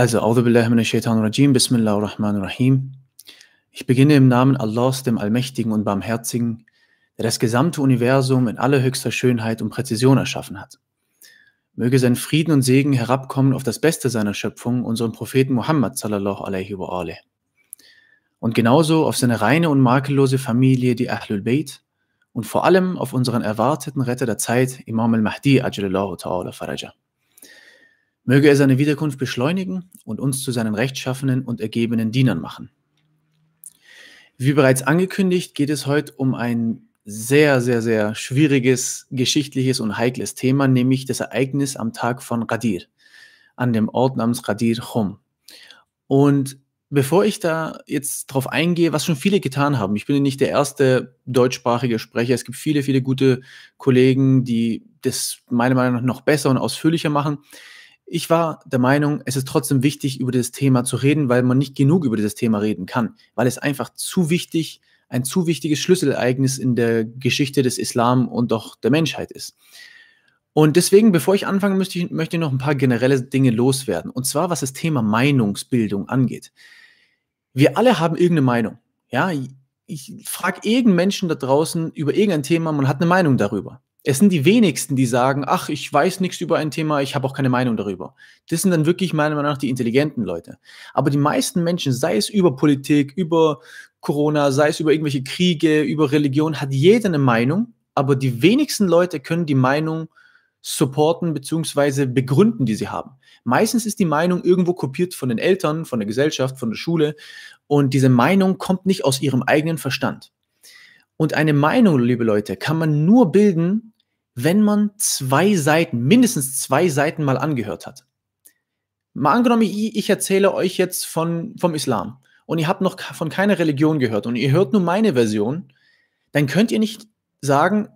Also, Rajim, Bismillahirrahmanirrahim. Ich beginne im Namen Allahs, dem Allmächtigen und Barmherzigen, der das gesamte Universum in allerhöchster Schönheit und Präzision erschaffen hat. Möge sein Frieden und Segen herabkommen auf das Beste seiner Schöpfung, unseren Propheten Muhammad sallallahu alaihi wa alaihi. Und genauso auf seine reine und makellose Familie, die Ahlul Bayt, und vor allem auf unseren erwarteten Retter der Zeit, Imam al-Mahdi, ajallahu ta'ala faraja. Möge er seine Wiederkunft beschleunigen und uns zu seinen rechtschaffenen und ergebenen Dienern machen. Wie bereits angekündigt, geht es heute um ein sehr, sehr, sehr schwieriges, geschichtliches und heikles Thema, nämlich das Ereignis am Tag von Radir, an dem Ort namens Radir Chum. Und bevor ich da jetzt drauf eingehe, was schon viele getan haben, ich bin ja nicht der erste deutschsprachige Sprecher. Es gibt viele, viele gute Kollegen, die das meiner Meinung nach noch besser und ausführlicher machen. Ich war der Meinung, es ist trotzdem wichtig, über dieses Thema zu reden, weil man nicht genug über dieses Thema reden kann, weil es einfach zu wichtig, ein zu wichtiges Schlüsselereignis in der Geschichte des Islam und auch der Menschheit ist. Und deswegen, bevor ich anfange, möchte ich, möchte ich noch ein paar generelle Dinge loswerden. Und zwar, was das Thema Meinungsbildung angeht. Wir alle haben irgendeine Meinung. Ja, ich frage irgendeinen Menschen da draußen über irgendein Thema, man hat eine Meinung darüber. Es sind die wenigsten, die sagen, ach, ich weiß nichts über ein Thema, ich habe auch keine Meinung darüber. Das sind dann wirklich meiner Meinung nach die intelligenten Leute. Aber die meisten Menschen, sei es über Politik, über Corona, sei es über irgendwelche Kriege, über Religion, hat jeder eine Meinung, aber die wenigsten Leute können die Meinung supporten bzw. begründen, die sie haben. Meistens ist die Meinung irgendwo kopiert von den Eltern, von der Gesellschaft, von der Schule und diese Meinung kommt nicht aus ihrem eigenen Verstand. Und eine Meinung, liebe Leute, kann man nur bilden, wenn man zwei Seiten, mindestens zwei Seiten mal angehört hat. Mal angenommen, ich, ich erzähle euch jetzt von, vom Islam und ihr habt noch von keiner Religion gehört und ihr hört nur meine Version, dann könnt ihr nicht sagen,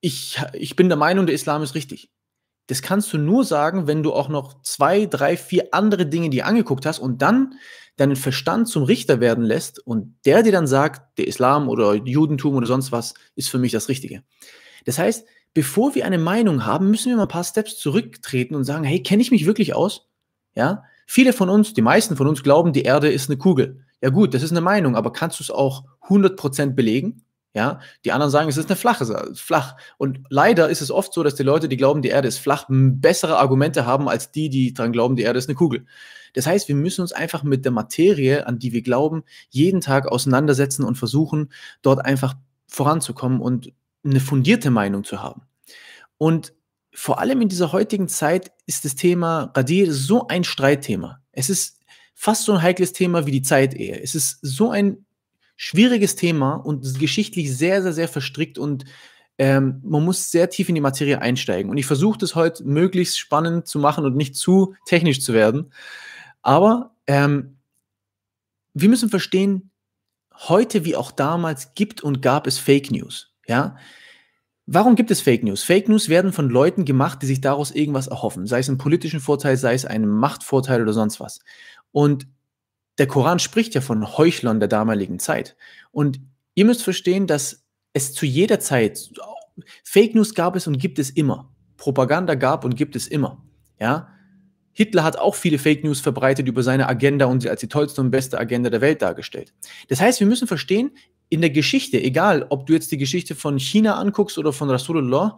ich, ich bin der Meinung, der Islam ist richtig. Das kannst du nur sagen, wenn du auch noch zwei, drei, vier andere Dinge dir angeguckt hast und dann deinen Verstand zum Richter werden lässt und der dir dann sagt, der Islam oder Judentum oder sonst was ist für mich das Richtige. Das heißt, bevor wir eine Meinung haben, müssen wir mal ein paar Steps zurücktreten und sagen, hey, kenne ich mich wirklich aus? Ja, viele von uns, die meisten von uns glauben, die Erde ist eine Kugel. Ja gut, das ist eine Meinung, aber kannst du es auch 100% belegen? Ja, die anderen sagen, es ist eine flache, flach. Und leider ist es oft so, dass die Leute, die glauben, die Erde ist flach, bessere Argumente haben als die, die dran glauben, die Erde ist eine Kugel. Das heißt, wir müssen uns einfach mit der Materie, an die wir glauben, jeden Tag auseinandersetzen und versuchen, dort einfach voranzukommen und eine fundierte Meinung zu haben. Und vor allem in dieser heutigen Zeit ist das Thema Radier so ein Streitthema. Es ist fast so ein heikles Thema wie die Zeitehe. Es ist so ein schwieriges Thema und geschichtlich sehr, sehr, sehr verstrickt und ähm, man muss sehr tief in die Materie einsteigen. Und ich versuche das heute möglichst spannend zu machen und nicht zu technisch zu werden. Aber ähm, wir müssen verstehen, heute wie auch damals gibt und gab es Fake News. Ja? Warum gibt es Fake News? Fake News werden von Leuten gemacht, die sich daraus irgendwas erhoffen, sei es einen politischen Vorteil, sei es einen Machtvorteil oder sonst was. Und der Koran spricht ja von Heuchlern der damaligen Zeit. Und ihr müsst verstehen, dass es zu jeder Zeit Fake News gab es und gibt es immer. Propaganda gab und gibt es immer. Ja? Hitler hat auch viele Fake News verbreitet über seine Agenda und sie als die tollste und beste Agenda der Welt dargestellt. Das heißt, wir müssen verstehen, in der Geschichte, egal ob du jetzt die Geschichte von China anguckst oder von Rasulullah,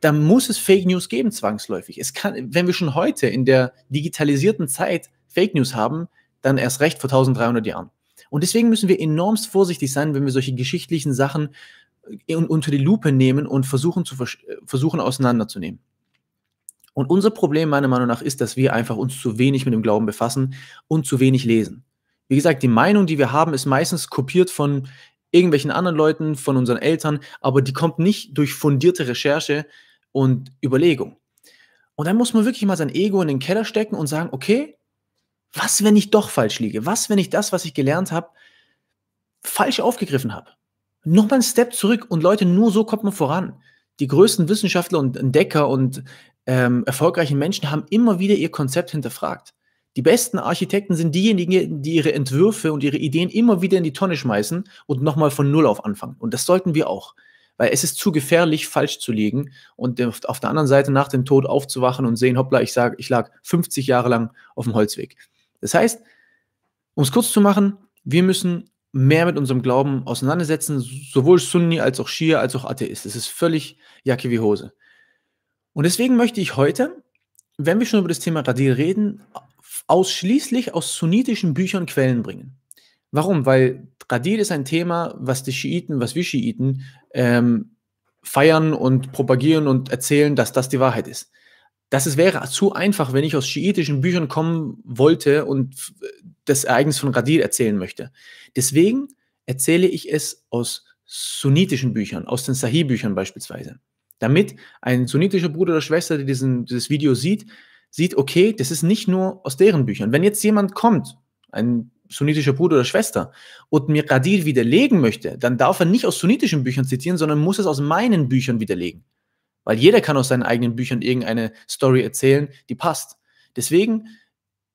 da muss es Fake News geben, zwangsläufig. Es kann, wenn wir schon heute in der digitalisierten Zeit Fake News haben, dann erst recht vor 1300 Jahren. Und deswegen müssen wir enormst vorsichtig sein, wenn wir solche geschichtlichen Sachen äh, unter die Lupe nehmen und versuchen, zu vers äh, versuchen auseinanderzunehmen. Und unser Problem meiner Meinung nach ist, dass wir einfach uns zu wenig mit dem Glauben befassen und zu wenig lesen. Wie gesagt, die Meinung, die wir haben, ist meistens kopiert von irgendwelchen anderen Leuten, von unseren Eltern, aber die kommt nicht durch fundierte Recherche und Überlegung. Und dann muss man wirklich mal sein Ego in den Keller stecken und sagen, okay, was, wenn ich doch falsch liege? Was, wenn ich das, was ich gelernt habe, falsch aufgegriffen habe? Nochmal einen Step zurück und Leute, nur so kommt man voran. Die größten Wissenschaftler und Entdecker und ähm, erfolgreichen Menschen haben immer wieder ihr Konzept hinterfragt. Die besten Architekten sind diejenigen, die ihre Entwürfe und ihre Ideen immer wieder in die Tonne schmeißen und nochmal von Null auf anfangen. Und das sollten wir auch. Weil es ist zu gefährlich, falsch zu liegen und auf der anderen Seite nach dem Tod aufzuwachen und sehen, hoppla, ich, sag, ich lag 50 Jahre lang auf dem Holzweg. Das heißt, um es kurz zu machen, wir müssen mehr mit unserem Glauben auseinandersetzen, sowohl Sunni als auch Schia als auch Atheist. Das ist völlig Jacke wie Hose. Und deswegen möchte ich heute, wenn wir schon über das Thema Radil reden, ausschließlich aus sunnitischen Büchern Quellen bringen. Warum? Weil Qadir ist ein Thema, was die Schiiten, was wir Schiiten ähm, feiern und propagieren und erzählen, dass das die Wahrheit ist. Das ist, wäre zu einfach, wenn ich aus schiitischen Büchern kommen wollte und das Ereignis von Qadir erzählen möchte. Deswegen erzähle ich es aus sunnitischen Büchern, aus den Sahih-Büchern beispielsweise. Damit ein sunnitischer Bruder oder Schwester, der diesen, dieses Video sieht, sieht, okay, das ist nicht nur aus deren Büchern. Wenn jetzt jemand kommt, ein sunnitischer Bruder oder Schwester, und mir Qadir widerlegen möchte, dann darf er nicht aus sunnitischen Büchern zitieren, sondern muss es aus meinen Büchern widerlegen. Weil jeder kann aus seinen eigenen Büchern irgendeine Story erzählen, die passt. Deswegen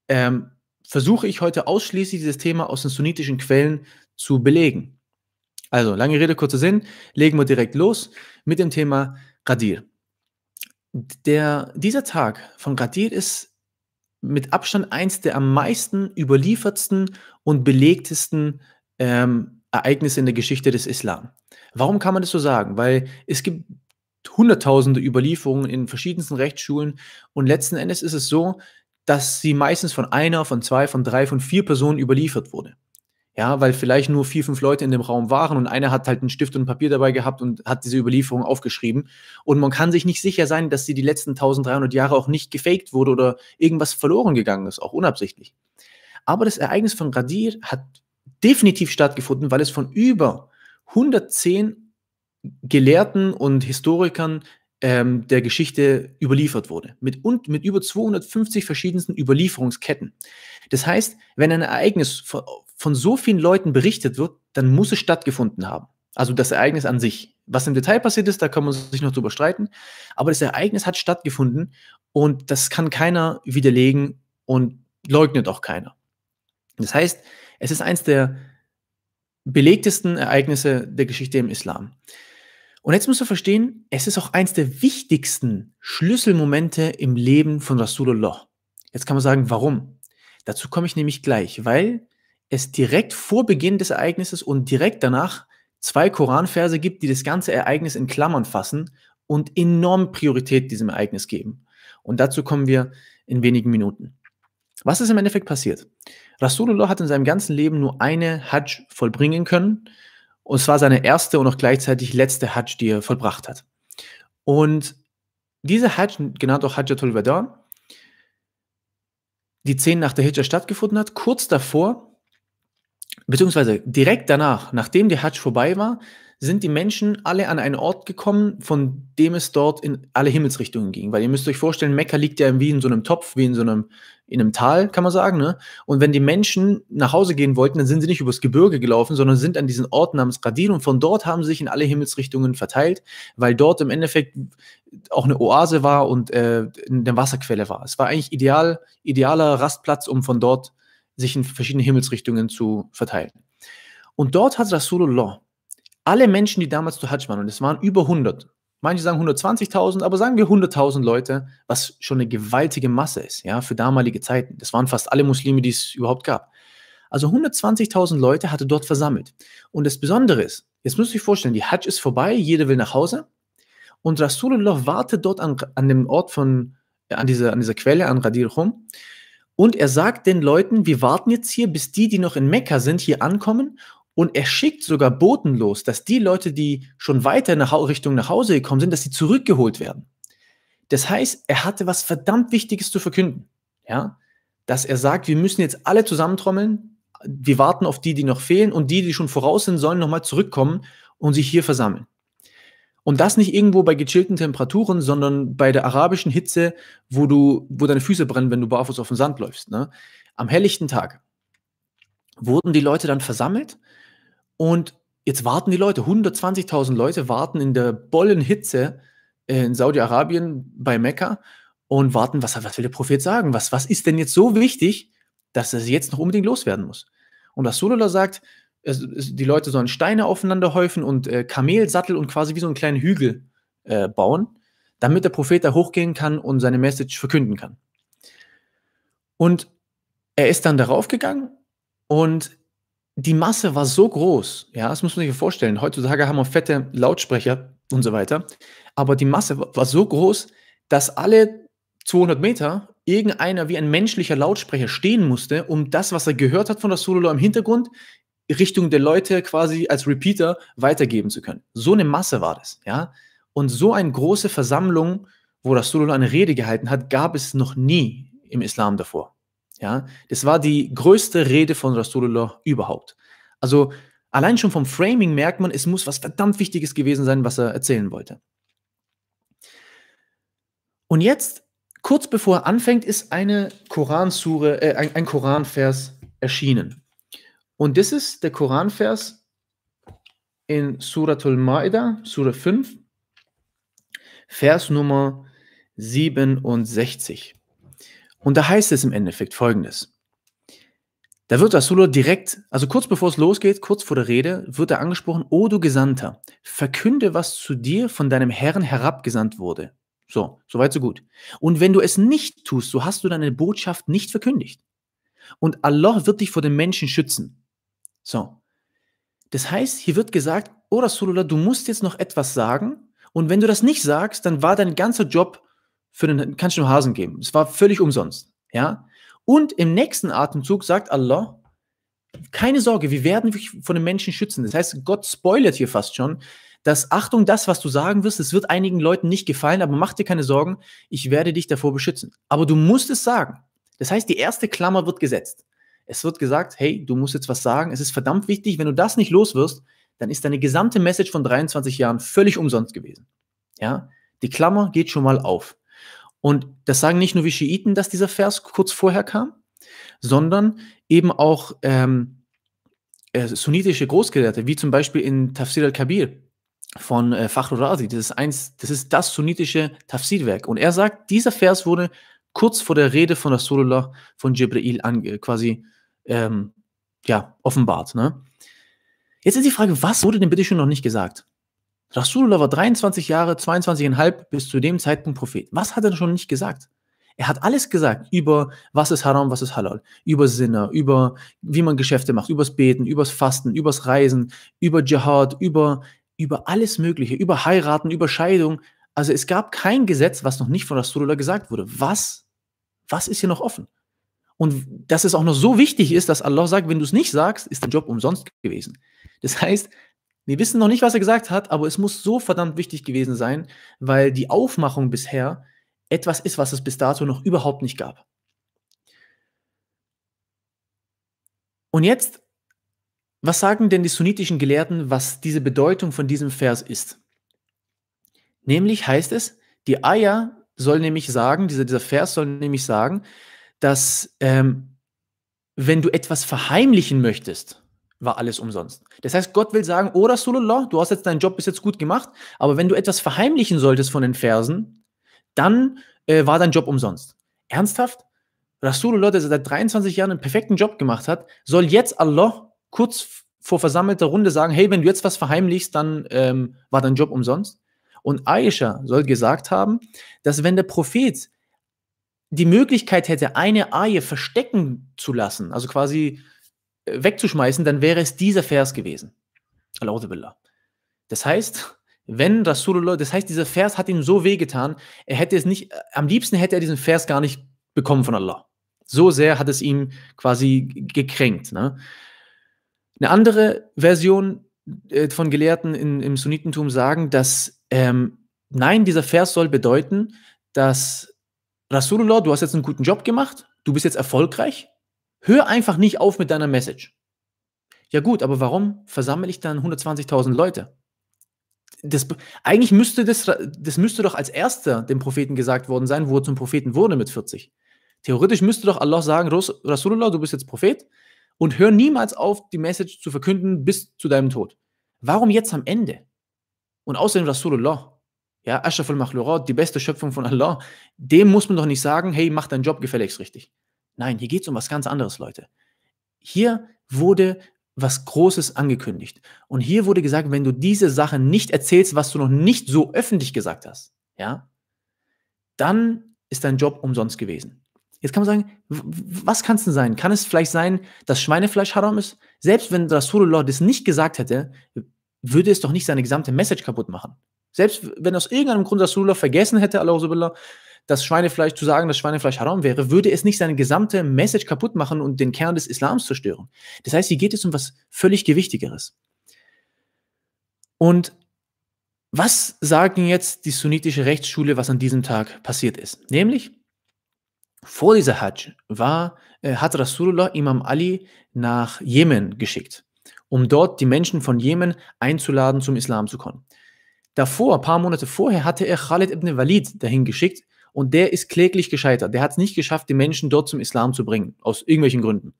ähm, versuche ich heute ausschließlich dieses Thema aus den sunnitischen Quellen zu belegen. Also, lange Rede, kurzer Sinn, legen wir direkt los mit dem Thema Qadir. Der, dieser Tag von Ghadir ist mit Abstand eins der am meisten überliefertsten und belegtesten ähm, Ereignisse in der Geschichte des Islam. Warum kann man das so sagen? Weil es gibt hunderttausende Überlieferungen in verschiedensten Rechtsschulen und letzten Endes ist es so, dass sie meistens von einer, von zwei, von drei, von vier Personen überliefert wurde. Ja, weil vielleicht nur vier, fünf Leute in dem Raum waren und einer hat halt einen Stift und ein Papier dabei gehabt und hat diese Überlieferung aufgeschrieben. Und man kann sich nicht sicher sein, dass sie die letzten 1300 Jahre auch nicht gefaked wurde oder irgendwas verloren gegangen ist, auch unabsichtlich. Aber das Ereignis von Ghadir hat definitiv stattgefunden, weil es von über 110 Gelehrten und Historikern ähm, der Geschichte überliefert wurde. Mit, und, mit über 250 verschiedensten Überlieferungsketten. Das heißt, wenn ein Ereignis von so vielen Leuten berichtet wird, dann muss es stattgefunden haben. Also das Ereignis an sich. Was im Detail passiert ist, da kann man sich noch drüber streiten. Aber das Ereignis hat stattgefunden und das kann keiner widerlegen und leugnet auch keiner. Das heißt, es ist eins der belegtesten Ereignisse der Geschichte im Islam. Und jetzt musst du verstehen, es ist auch eins der wichtigsten Schlüsselmomente im Leben von Rasulullah. Jetzt kann man sagen, warum? Dazu komme ich nämlich gleich, weil es direkt vor Beginn des Ereignisses und direkt danach zwei Koranverse gibt, die das ganze Ereignis in Klammern fassen und enorm Priorität diesem Ereignis geben. Und dazu kommen wir in wenigen Minuten. Was ist im Endeffekt passiert? Rasulullah hat in seinem ganzen Leben nur eine Hajj vollbringen können. Und zwar seine erste und auch gleichzeitig letzte Hajj, die er vollbracht hat. Und diese Hajj, genannt auch Hajjatul Wada, die zehn nach der Hijra stattgefunden hat, kurz davor beziehungsweise direkt danach, nachdem der Hajj vorbei war, sind die Menschen alle an einen Ort gekommen, von dem es dort in alle Himmelsrichtungen ging. Weil ihr müsst euch vorstellen, Mekka liegt ja wie in so einem Topf, wie in so einem, in einem Tal, kann man sagen. Ne? Und wenn die Menschen nach Hause gehen wollten, dann sind sie nicht übers Gebirge gelaufen, sondern sind an diesen Ort namens Radin und von dort haben sie sich in alle Himmelsrichtungen verteilt, weil dort im Endeffekt auch eine Oase war und äh, eine Wasserquelle war. Es war eigentlich ideal, idealer Rastplatz, um von dort sich in verschiedene Himmelsrichtungen zu verteilen. Und dort hat Rasulullah alle Menschen, die damals zu Hajj waren, und es waren über 100, manche sagen 120.000, aber sagen wir 100.000 Leute, was schon eine gewaltige Masse ist, ja, für damalige Zeiten. Das waren fast alle Muslime, die es überhaupt gab. Also 120.000 Leute hatte dort versammelt. Und das Besondere ist, jetzt müsst ihr euch vorstellen, die Hajj ist vorbei, jeder will nach Hause. Und Rasulullah wartet dort an, an dem Ort von, äh, an dieser, an dieser Quelle, an Radir Khum, und er sagt den Leuten, wir warten jetzt hier, bis die, die noch in Mekka sind, hier ankommen. Und er schickt sogar Boten los, dass die Leute, die schon weiter in Richtung nach Hause gekommen sind, dass sie zurückgeholt werden. Das heißt, er hatte was verdammt Wichtiges zu verkünden. Ja? Dass er sagt, wir müssen jetzt alle zusammentrommeln, wir warten auf die, die noch fehlen und die, die schon voraus sind, sollen nochmal zurückkommen und sich hier versammeln. Und das nicht irgendwo bei gechillten Temperaturen, sondern bei der arabischen Hitze, wo du, wo deine Füße brennen, wenn du barfuß auf den Sand läufst. Ne? Am helllichten Tag wurden die Leute dann versammelt und jetzt warten die Leute, 120.000 Leute warten in der bollen Hitze äh, in Saudi-Arabien bei Mekka und warten, was, was will der Prophet sagen? Was, was ist denn jetzt so wichtig, dass er es jetzt noch unbedingt loswerden muss? Und Rasulullah sagt, es, es, die Leute sollen Steine aufeinander häufen und äh, Kamelsattel und quasi wie so einen kleinen Hügel äh, bauen, damit der Prophet da hochgehen kann und seine Message verkünden kann. Und er ist dann darauf gegangen und die Masse war so groß, ja, das muss man sich vorstellen. Heutzutage haben wir fette Lautsprecher und so weiter, aber die Masse war so groß, dass alle 200 Meter irgendeiner wie ein menschlicher Lautsprecher stehen musste, um das, was er gehört hat von der Sololo im Hintergrund, Richtung der Leute quasi als Repeater weitergeben zu können. So eine Masse war das, ja. Und so eine große Versammlung, wo Rasulullah eine Rede gehalten hat, gab es noch nie im Islam davor. Ja, das war die größte Rede von Rasulullah überhaupt. Also allein schon vom Framing merkt man, es muss was verdammt Wichtiges gewesen sein, was er erzählen wollte. Und jetzt, kurz bevor er anfängt, ist eine Koransure, äh, ein, ein Koranvers erschienen. Und das ist der Koranvers in Suratul Maida, Surah 5, Vers Nummer 67. Und da heißt es im Endeffekt folgendes. Da wird Rasulullah direkt, also kurz bevor es losgeht, kurz vor der Rede, wird er angesprochen, O du Gesandter, verkünde, was zu dir von deinem Herrn herabgesandt wurde. So, so weit, so gut. Und wenn du es nicht tust, so hast du deine Botschaft nicht verkündigt. Und Allah wird dich vor den Menschen schützen. So. Das heißt, hier wird gesagt, oh Rasulullah, du musst jetzt noch etwas sagen. Und wenn du das nicht sagst, dann war dein ganzer Job für den, kannst du dem Hasen geben. Es war völlig umsonst. Ja. Und im nächsten Atemzug sagt Allah, keine Sorge, wir werden dich von den Menschen schützen. Das heißt, Gott spoilert hier fast schon, dass Achtung, das, was du sagen wirst, es wird einigen Leuten nicht gefallen, aber mach dir keine Sorgen, ich werde dich davor beschützen. Aber du musst es sagen. Das heißt, die erste Klammer wird gesetzt. Es wird gesagt, hey, du musst jetzt was sagen. Es ist verdammt wichtig. Wenn du das nicht los wirst, dann ist deine gesamte Message von 23 Jahren völlig umsonst gewesen. Ja, die Klammer geht schon mal auf. Und das sagen nicht nur wir Schiiten, dass dieser Vers kurz vorher kam, sondern eben auch ähm, äh, sunnitische Großgelehrte, wie zum Beispiel in Tafsir al-Kabir von äh, Fakhrul Razi. Das ist eins, das ist das sunnitische Tafsirwerk. Und er sagt, dieser Vers wurde kurz vor der Rede von Rasulullah von Jibril an, quasi ähm, ja, offenbart. Ne? Jetzt ist die Frage, was wurde denn bitte schon noch nicht gesagt? Rasulullah war 23 Jahre, 22,5 bis zu dem Zeitpunkt Prophet. Was hat er schon nicht gesagt? Er hat alles gesagt über was ist Haram, was ist Halal, über Sinne, über wie man Geschäfte macht, übers Beten, übers Fasten, übers Reisen, über Dschihad, über, über alles Mögliche, über Heiraten, über Scheidung. Also es gab kein Gesetz, was noch nicht von Rasulullah gesagt wurde. Was was ist hier noch offen? Und dass es auch noch so wichtig ist, dass Allah sagt, wenn du es nicht sagst, ist dein Job umsonst gewesen. Das heißt, wir wissen noch nicht, was er gesagt hat, aber es muss so verdammt wichtig gewesen sein, weil die Aufmachung bisher etwas ist, was es bis dato noch überhaupt nicht gab. Und jetzt, was sagen denn die sunnitischen Gelehrten, was diese Bedeutung von diesem Vers ist? Nämlich heißt es, die Eier soll nämlich sagen, dieser, dieser Vers soll nämlich sagen, dass ähm, wenn du etwas verheimlichen möchtest, war alles umsonst. Das heißt, Gott will sagen, oh Rasulullah, du hast jetzt deinen Job bis jetzt gut gemacht, aber wenn du etwas verheimlichen solltest von den Versen, dann äh, war dein Job umsonst. Ernsthaft? Rasulullah, der seit 23 Jahren einen perfekten Job gemacht hat, soll jetzt Allah kurz vor versammelter Runde sagen, hey, wenn du jetzt was verheimlichst, dann ähm, war dein Job umsonst? Und Aisha soll gesagt haben, dass wenn der Prophet die Möglichkeit hätte, eine Aie verstecken zu lassen, also quasi äh, wegzuschmeißen, dann wäre es dieser Vers gewesen. Billah. Das heißt, wenn Rasulullah, das heißt, dieser Vers hat ihm so wehgetan, er hätte es nicht, äh, am liebsten hätte er diesen Vers gar nicht bekommen von Allah. So sehr hat es ihn quasi gekränkt. Ne? Eine andere Version äh, von Gelehrten in, im Sunnitentum sagen, dass ähm, nein, dieser Vers soll bedeuten, dass Rasulullah, du hast jetzt einen guten Job gemacht, du bist jetzt erfolgreich, hör einfach nicht auf mit deiner Message. Ja gut, aber warum versammle ich dann 120.000 Leute? Das, eigentlich müsste das, das müsste doch als erster dem Propheten gesagt worden sein, wo er zum Propheten wurde mit 40. Theoretisch müsste doch Allah sagen, Rasulullah, du bist jetzt Prophet und hör niemals auf, die Message zu verkünden bis zu deinem Tod. Warum jetzt am Ende? Und außerdem Rasulullah, ja, Ashraf al-Makhlurat, die beste Schöpfung von Allah, dem muss man doch nicht sagen, hey, mach deinen Job gefälligst richtig. Nein, hier geht es um was ganz anderes, Leute. Hier wurde was Großes angekündigt. Und hier wurde gesagt, wenn du diese Sache nicht erzählst, was du noch nicht so öffentlich gesagt hast, ja, dann ist dein Job umsonst gewesen. Jetzt kann man sagen, was kann es denn sein? Kann es vielleicht sein, dass Schweinefleisch haram ist? Selbst wenn Rasulullah das nicht gesagt hätte, würde es doch nicht seine gesamte Message kaputt machen. Selbst wenn aus irgendeinem Grund Rasulullah vergessen hätte, Allah, das Schweinefleisch zu sagen, dass Schweinefleisch haram wäre, würde es nicht seine gesamte Message kaputt machen und den Kern des Islams zerstören. Das heißt, hier geht es um was völlig Gewichtigeres. Und was sagen jetzt die sunnitische Rechtsschule, was an diesem Tag passiert ist? Nämlich, vor dieser Hajj war, äh, hat Rasulullah Imam Ali nach Jemen geschickt um dort die Menschen von Jemen einzuladen, zum Islam zu kommen. Davor, ein paar Monate vorher, hatte er Khalid ibn Walid dahin geschickt und der ist kläglich gescheitert. Der hat es nicht geschafft, die Menschen dort zum Islam zu bringen, aus irgendwelchen Gründen.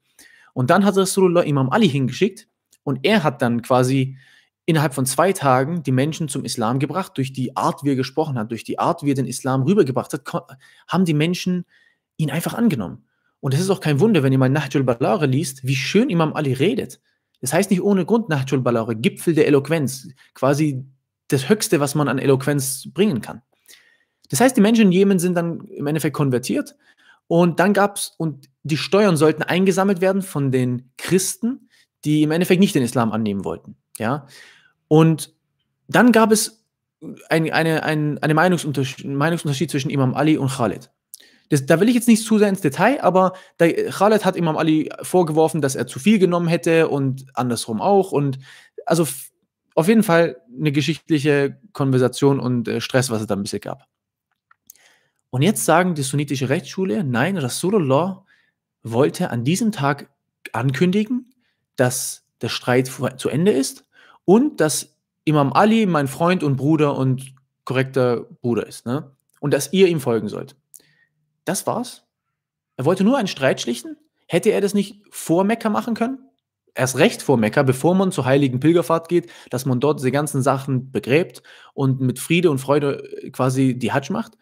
Und dann hat Rasulullah Imam Ali hingeschickt und er hat dann quasi innerhalb von zwei Tagen die Menschen zum Islam gebracht, durch die Art, wie er gesprochen hat, durch die Art, wie er den Islam rübergebracht hat, haben die Menschen ihn einfach angenommen. Und es ist auch kein Wunder, wenn ihr mal Nahjul Balagha liest, wie schön Imam Ali redet. Das heißt nicht ohne Grund Nahjul Balagha, Gipfel der Eloquenz, quasi das Höchste, was man an Eloquenz bringen kann. Das heißt, die Menschen in Jemen sind dann im Endeffekt konvertiert und dann gab es, und die Steuern sollten eingesammelt werden von den Christen, die im Endeffekt nicht den Islam annehmen wollten. Ja? Und dann gab es ein, eine, ein, Meinungsunterschied, einen Meinungsunterschied zwischen Imam Ali und Khalid. Das, da will ich jetzt nicht zu sehr ins Detail, aber da, Khaled hat Imam Ali vorgeworfen, dass er zu viel genommen hätte und andersrum auch. Und also auf jeden Fall eine geschichtliche Konversation und äh, Stress, was es da ein bisschen gab. Und jetzt sagen die sunnitische Rechtsschule, nein, Rasulullah wollte an diesem Tag ankündigen, dass der Streit zu Ende ist und dass Imam Ali mein Freund und Bruder und korrekter Bruder ist. Ne? Und dass ihr ihm folgen sollt. Das war's. Er wollte nur einen Streit schlichten. Hätte er das nicht vor Mekka machen können? Erst recht vor Mekka, bevor man zur heiligen Pilgerfahrt geht, dass man dort diese ganzen Sachen begräbt und mit Friede und Freude äh, quasi die Hatsch macht.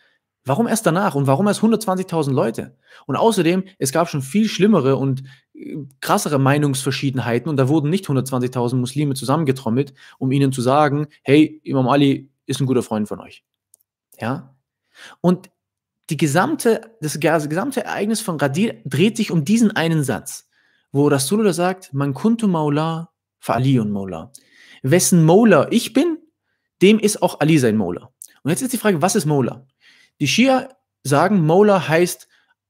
Warum erst danach und warum erst 120.000 Leute? Und außerdem, es gab schon viel schlimmere und äh, krassere Meinungsverschiedenheiten und da wurden nicht 120.000 Muslime zusammengetrommelt, um ihnen zu sagen, hey, Imam Ali ist ein guter Freund von euch. Ja? Und die gesamte, das, das gesamte Ereignis von Radir dreht sich um diesen einen Satz, wo Rasulullah sagt, man kuntu Maula fa Aliyun Maula. Wessen Maula ich bin, dem ist auch Ali sein Maula. Und jetzt ist die Frage, was ist Maula? Die Shia sagen, Maula heißt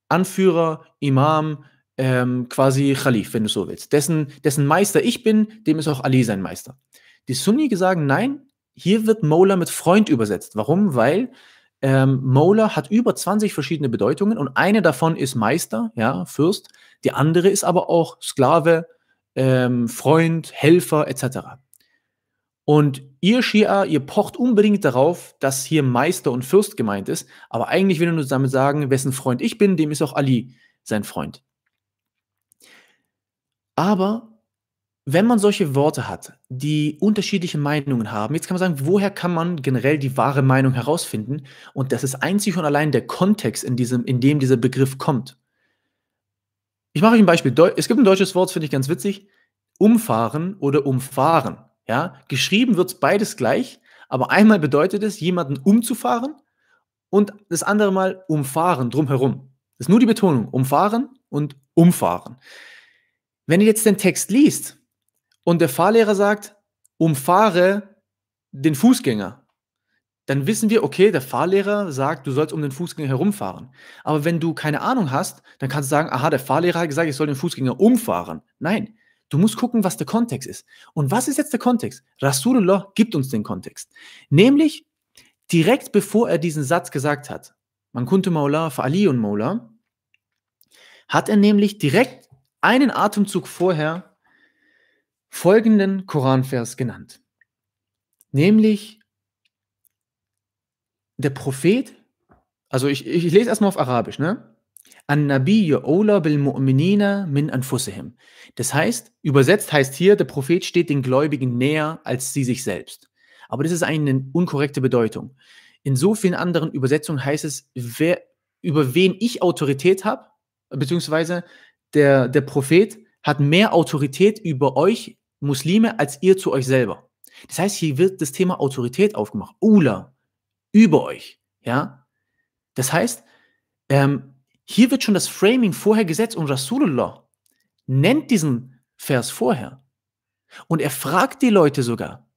Anführer, Imam, ähm, quasi Khalif, wenn du so willst. Dessen, dessen Meister ich bin, dem ist auch Ali sein Meister. Die Sunni sagen, nein, hier wird Mola mit Freund übersetzt. Warum? Weil ähm, Mola hat über 20 verschiedene Bedeutungen und eine davon ist Meister, ja, Fürst. Die andere ist aber auch Sklave, ähm, Freund, Helfer etc. Und ihr Shia, ihr pocht unbedingt darauf, dass hier Meister und Fürst gemeint ist, aber eigentlich will er nur damit sagen, wessen Freund ich bin, dem ist auch Ali sein Freund. Aber wenn man solche Worte hat, die unterschiedliche Meinungen haben, jetzt kann man sagen, woher kann man generell die wahre Meinung herausfinden? Und das ist einzig und allein der Kontext, in, diesem, in dem dieser Begriff kommt. Ich mache euch ein Beispiel. Es gibt ein deutsches Wort, finde ich ganz witzig. Umfahren oder umfahren. Ja? Geschrieben wird es beides gleich, aber einmal bedeutet es, jemanden umzufahren und das andere Mal umfahren, drumherum. Das ist nur die Betonung. Umfahren und umfahren. Wenn ihr jetzt den Text liest, und der Fahrlehrer sagt, umfahre den Fußgänger, dann wissen wir, okay, der Fahrlehrer sagt, du sollst um den Fußgänger herumfahren. Aber wenn du keine Ahnung hast, dann kannst du sagen, aha, der Fahrlehrer hat gesagt, ich soll den Fußgänger umfahren. Nein, du musst gucken, was der Kontext ist. Und was ist jetzt der Kontext? Rasulullah gibt uns den Kontext. Nämlich direkt bevor er diesen Satz gesagt hat, man konnte Maula für Ali und Maula, hat er nämlich direkt einen Atemzug vorher folgenden Koranvers genannt. Nämlich der Prophet, also ich, ich, ich lese erstmal auf Arabisch, ne? An-Nabiyyu Ola bil Mu'minina min anfusihim. Das heißt, übersetzt heißt hier, der Prophet steht den Gläubigen näher als sie sich selbst. Aber das ist eine unkorrekte Bedeutung. In so vielen anderen Übersetzungen heißt es, wer, über wen ich Autorität habe, beziehungsweise der, der Prophet hat mehr Autorität über euch Muslime als ihr zu euch selber. Das heißt, hier wird das Thema Autorität aufgemacht. Ula, über euch. Ja? Das heißt, ähm, hier wird schon das Framing vorher gesetzt und Rasulullah nennt diesen Vers vorher. Und er fragt die Leute sogar,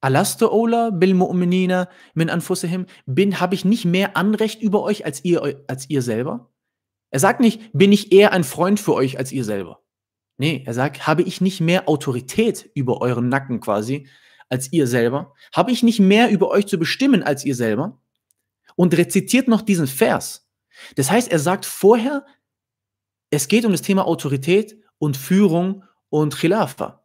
Alastu Ola bil mu'minina min anfusihim, bin, habe ich nicht mehr Anrecht über euch als ihr, als ihr selber? Er sagt nicht, bin ich eher ein Freund für euch als ihr selber. Nee, er sagt, habe ich nicht mehr Autorität über euren Nacken quasi als ihr selber? Habe ich nicht mehr über euch zu bestimmen als ihr selber? Und rezitiert noch diesen Vers. Das heißt, er sagt vorher, es geht um das Thema Autorität und Führung und Khilafa.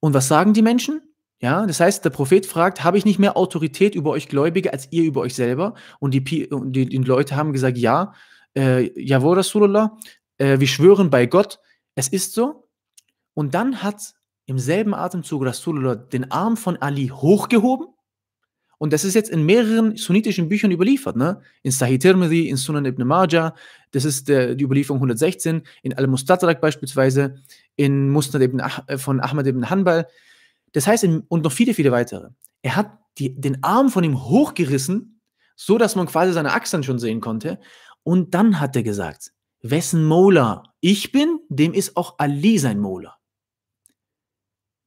Und was sagen die Menschen? Ja, das heißt, der Prophet fragt, habe ich nicht mehr Autorität über euch Gläubige als ihr über euch selber? Und die, die, die Leute haben gesagt, ja, äh, jawohl, Rasulullah, äh, wir schwören bei Gott, es ist so. Und dann hat im selben Atemzug Rasulullah den Arm von Ali hochgehoben. Und das ist jetzt in mehreren sunnitischen Büchern überliefert. Ne? In Sahih Tirmidhi, in Sunan ibn Majah, das ist der, die Überlieferung 116, in Al-Mustadrak beispielsweise, in Musnad ibn Ach, äh, von Ahmad ibn Hanbal. Das heißt, in, und noch viele, viele weitere. Er hat die, den Arm von ihm hochgerissen, so dass man quasi seine Achseln schon sehen konnte. Und dann hat er gesagt, wessen Mola ich bin, dem ist auch Ali sein Mola.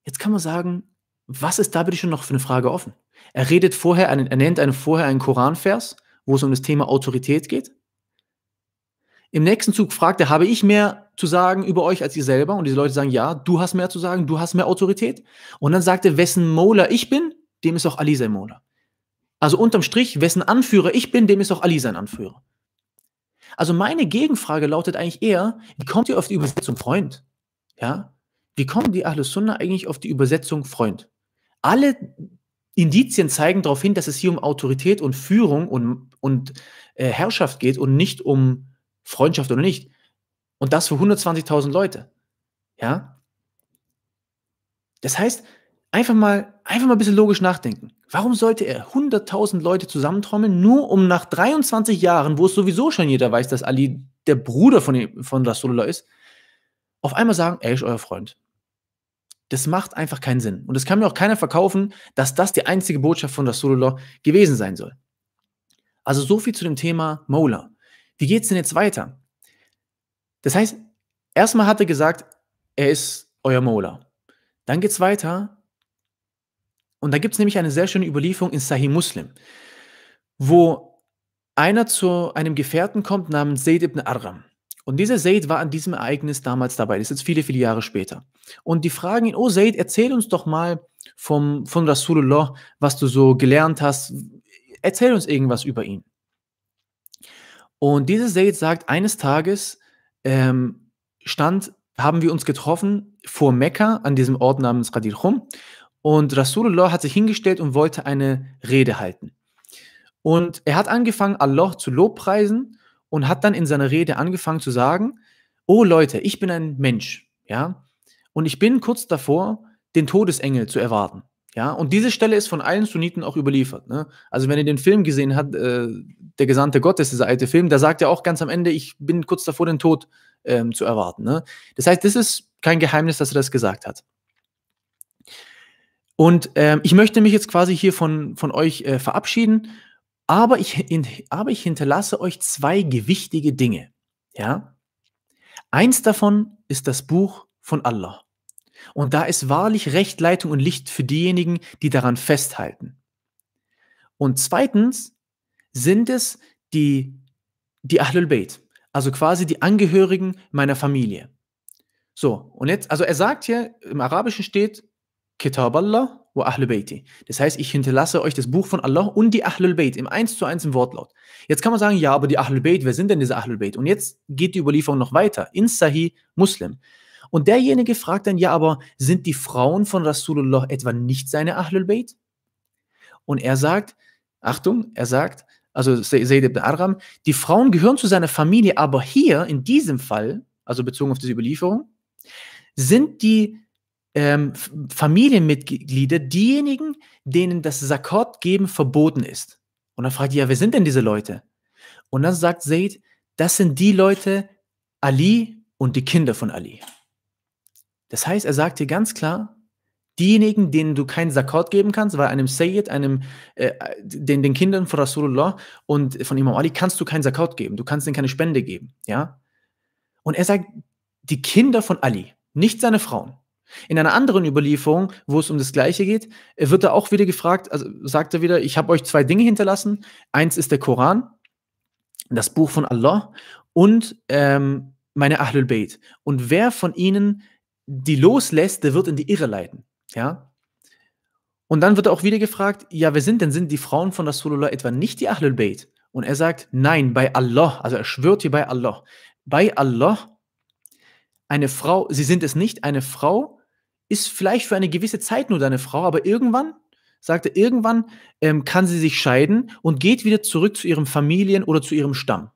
Jetzt kann man sagen, was ist da bitte schon noch für eine Frage offen? Er redet vorher, einen, er nennt einen, vorher einen Koranvers, wo es um das Thema Autorität geht. Im nächsten Zug fragt er, habe ich mehr zu sagen über euch als ihr selber? Und diese Leute sagen, ja, du hast mehr zu sagen, du hast mehr Autorität. Und dann sagt er, wessen Mola ich bin, dem ist auch Ali sein Mola. Also unterm Strich, wessen Anführer ich bin, dem ist auch Ali sein Anführer. Also meine Gegenfrage lautet eigentlich eher, wie kommt ihr auf die Übersetzung Freund? Ja? Wie kommen die Ahlus Sunna eigentlich auf die Übersetzung Freund? Alle Indizien zeigen darauf hin, dass es hier um Autorität und Führung und, und äh, Herrschaft geht und nicht um Freundschaft oder nicht. Und das für 120.000 Leute. Ja? Das heißt, einfach mal, einfach mal ein bisschen logisch nachdenken. Warum sollte er 100.000 Leute zusammentrommeln, nur um nach 23 Jahren, wo es sowieso schon jeder weiß, dass Ali der Bruder von, von Rasulullah ist, auf einmal sagen, er ist euer Freund. Das macht einfach keinen Sinn. Und es kann mir auch keiner verkaufen, dass das die einzige Botschaft von Rasulullah gewesen sein soll. Also so viel zu dem Thema Mola. Wie geht es denn jetzt weiter? Das heißt, erstmal hat er gesagt, er ist euer Mola. Dann geht es weiter und da gibt es nämlich eine sehr schöne Überlieferung in Sahih Muslim, wo einer zu einem Gefährten kommt namens Seyd ibn Aram. Und dieser Seyd war an diesem Ereignis damals dabei. Das ist jetzt viele, viele Jahre später. Und die fragen ihn, oh Seyd, erzähl uns doch mal vom, von Rasulullah, was du so gelernt hast. Erzähl uns irgendwas über ihn. Und dieser Seyd sagt, eines Tages ähm, stand, haben wir uns getroffen vor Mekka an diesem Ort namens Khum. Und Rasulullah hat sich hingestellt und wollte eine Rede halten. Und er hat angefangen, Allah zu lobpreisen und hat dann in seiner Rede angefangen zu sagen, oh Leute, ich bin ein Mensch, ja, und ich bin kurz davor, den Todesengel zu erwarten. Ja, und diese Stelle ist von allen Sunniten auch überliefert. Ne? Also wenn ihr den Film gesehen habt, äh, der Gesandte Gottes, dieser alte Film, da sagt er auch ganz am Ende, ich bin kurz davor, den Tod ähm, zu erwarten. Ne? Das heißt, das ist kein Geheimnis, dass er das gesagt hat. Und ähm, ich möchte mich jetzt quasi hier von, von euch äh, verabschieden, aber ich, in, aber ich hinterlasse euch zwei gewichtige Dinge. Ja? Eins davon ist das Buch von Allah. Und da ist wahrlich Recht, Leitung und Licht für diejenigen, die daran festhalten. Und zweitens sind es die, die Ahlul Bayt, also quasi die Angehörigen meiner Familie. So, und jetzt, also er sagt hier, im Arabischen steht, Kitab Allah wa Ahlul Bayti. Das heißt, ich hinterlasse euch das Buch von Allah und die Ahlul Bayt im eins zu eins im Wortlaut. Jetzt kann man sagen, ja, aber die Ahlul Bayt, wer sind denn diese Ahlul Bayt? Und jetzt geht die Überlieferung noch weiter. In Sahih Muslim. Und derjenige fragt dann, ja, aber sind die Frauen von Rasulullah etwa nicht seine Ahlul Bayt? Und er sagt, Achtung, er sagt, also Sayyid ibn Aram, die Frauen gehören zu seiner Familie, aber hier in diesem Fall, also bezogen auf diese Überlieferung, sind die ähm, Familienmitglieder diejenigen, denen das Sakot geben verboten ist. Und dann fragt die, ja, wer sind denn diese Leute? Und dann sagt Said, das sind die Leute, Ali und die Kinder von Ali. Das heißt, er sagt dir ganz klar, diejenigen, denen du keinen Sakat geben kannst, weil einem Sayyid, einem, äh, den, den Kindern von Rasulullah und von Imam Ali kannst du keinen Sakat geben, du kannst ihnen keine Spende geben, ja. Und er sagt, die Kinder von Ali, nicht seine Frauen. In einer anderen Überlieferung, wo es um das Gleiche geht, äh, wird er auch wieder gefragt, also sagt er wieder, ich habe euch zwei Dinge hinterlassen. Eins ist der Koran, das Buch von Allah und ähm, meine Ahlul Bayt. Und wer von ihnen die loslässt, der wird in die Irre leiten. Ja? Und dann wird er auch wieder gefragt, ja, wer sind denn? Sind die Frauen von Rasulullah etwa nicht die Ahlul Bayt? Und er sagt, nein, bei Allah, also er schwört hier bei Allah. Bei Allah, eine Frau, sie sind es nicht, eine Frau ist vielleicht für eine gewisse Zeit nur deine Frau, aber irgendwann, sagt er, irgendwann ähm, kann sie sich scheiden und geht wieder zurück zu ihrem Familien- oder zu ihrem Stamm.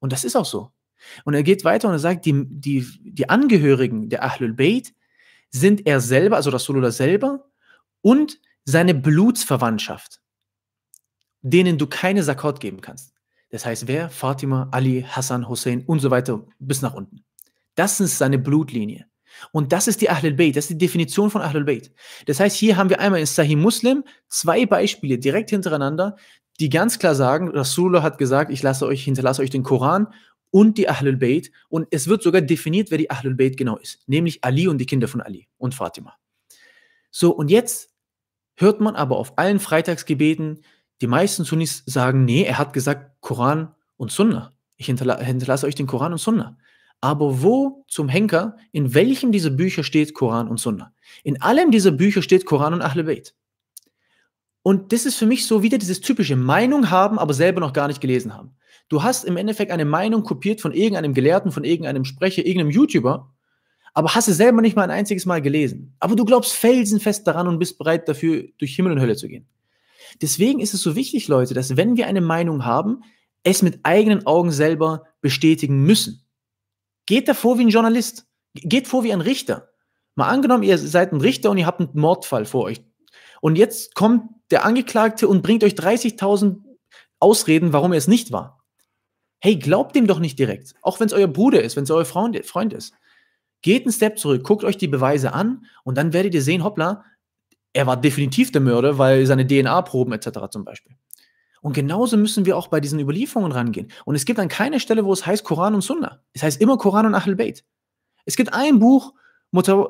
Und das ist auch so. Und er geht weiter und er sagt, die, die, die Angehörigen der Ahlul Bayt sind er selber, also Rasulullah selber und seine Blutsverwandtschaft, denen du keine Sakat geben kannst. Das heißt, wer? Fatima, Ali, Hassan, Hussein und so weiter bis nach unten. Das ist seine Blutlinie. Und das ist die Ahlul Bayt, das ist die Definition von Ahlul Bayt. Das heißt, hier haben wir einmal in Sahih Muslim zwei Beispiele direkt hintereinander, die ganz klar sagen, Rasulullah hat gesagt, ich lasse euch, hinterlasse euch den Koran und die Ahlul Bayt. Und es wird sogar definiert, wer die Ahlul Bayt genau ist, nämlich Ali und die Kinder von Ali und Fatima. So, und jetzt hört man aber auf allen Freitagsgebeten, die meisten Sunnis sagen, nee, er hat gesagt Koran und Sunnah. Ich hinterlasse euch den Koran und Sunnah. Aber wo zum Henker, in welchem dieser Bücher steht Koran und Sunna? In allem dieser Bücher steht Koran und Ahle Bayt. Und das ist für mich so wieder dieses typische Meinung haben, aber selber noch gar nicht gelesen haben. Du hast im Endeffekt eine Meinung kopiert von irgendeinem Gelehrten, von irgendeinem Sprecher, irgendeinem YouTuber, aber hast es selber nicht mal ein einziges Mal gelesen. Aber du glaubst felsenfest daran und bist bereit dafür, durch Himmel und Hölle zu gehen. Deswegen ist es so wichtig, Leute, dass wenn wir eine Meinung haben, es mit eigenen Augen selber bestätigen müssen. Geht da vor wie ein Journalist. Geht vor wie ein Richter. Mal angenommen, ihr seid ein Richter und ihr habt einen Mordfall vor euch. Und jetzt kommt der Angeklagte und bringt euch 30.000 Ausreden, warum er es nicht war. Hey, glaubt dem doch nicht direkt. Auch wenn es euer Bruder ist, wenn es euer Freund, Freund ist. Geht einen Step zurück, guckt euch die Beweise an und dann werdet ihr sehen, hoppla, er war definitiv der Mörder, weil seine DNA-Proben etc. zum Beispiel. Und genauso müssen wir auch bei diesen Überlieferungen rangehen. Und es gibt an keiner Stelle, wo es heißt Koran und Sunna. Es heißt immer Koran und Ahl Bayt. Es gibt ein Buch,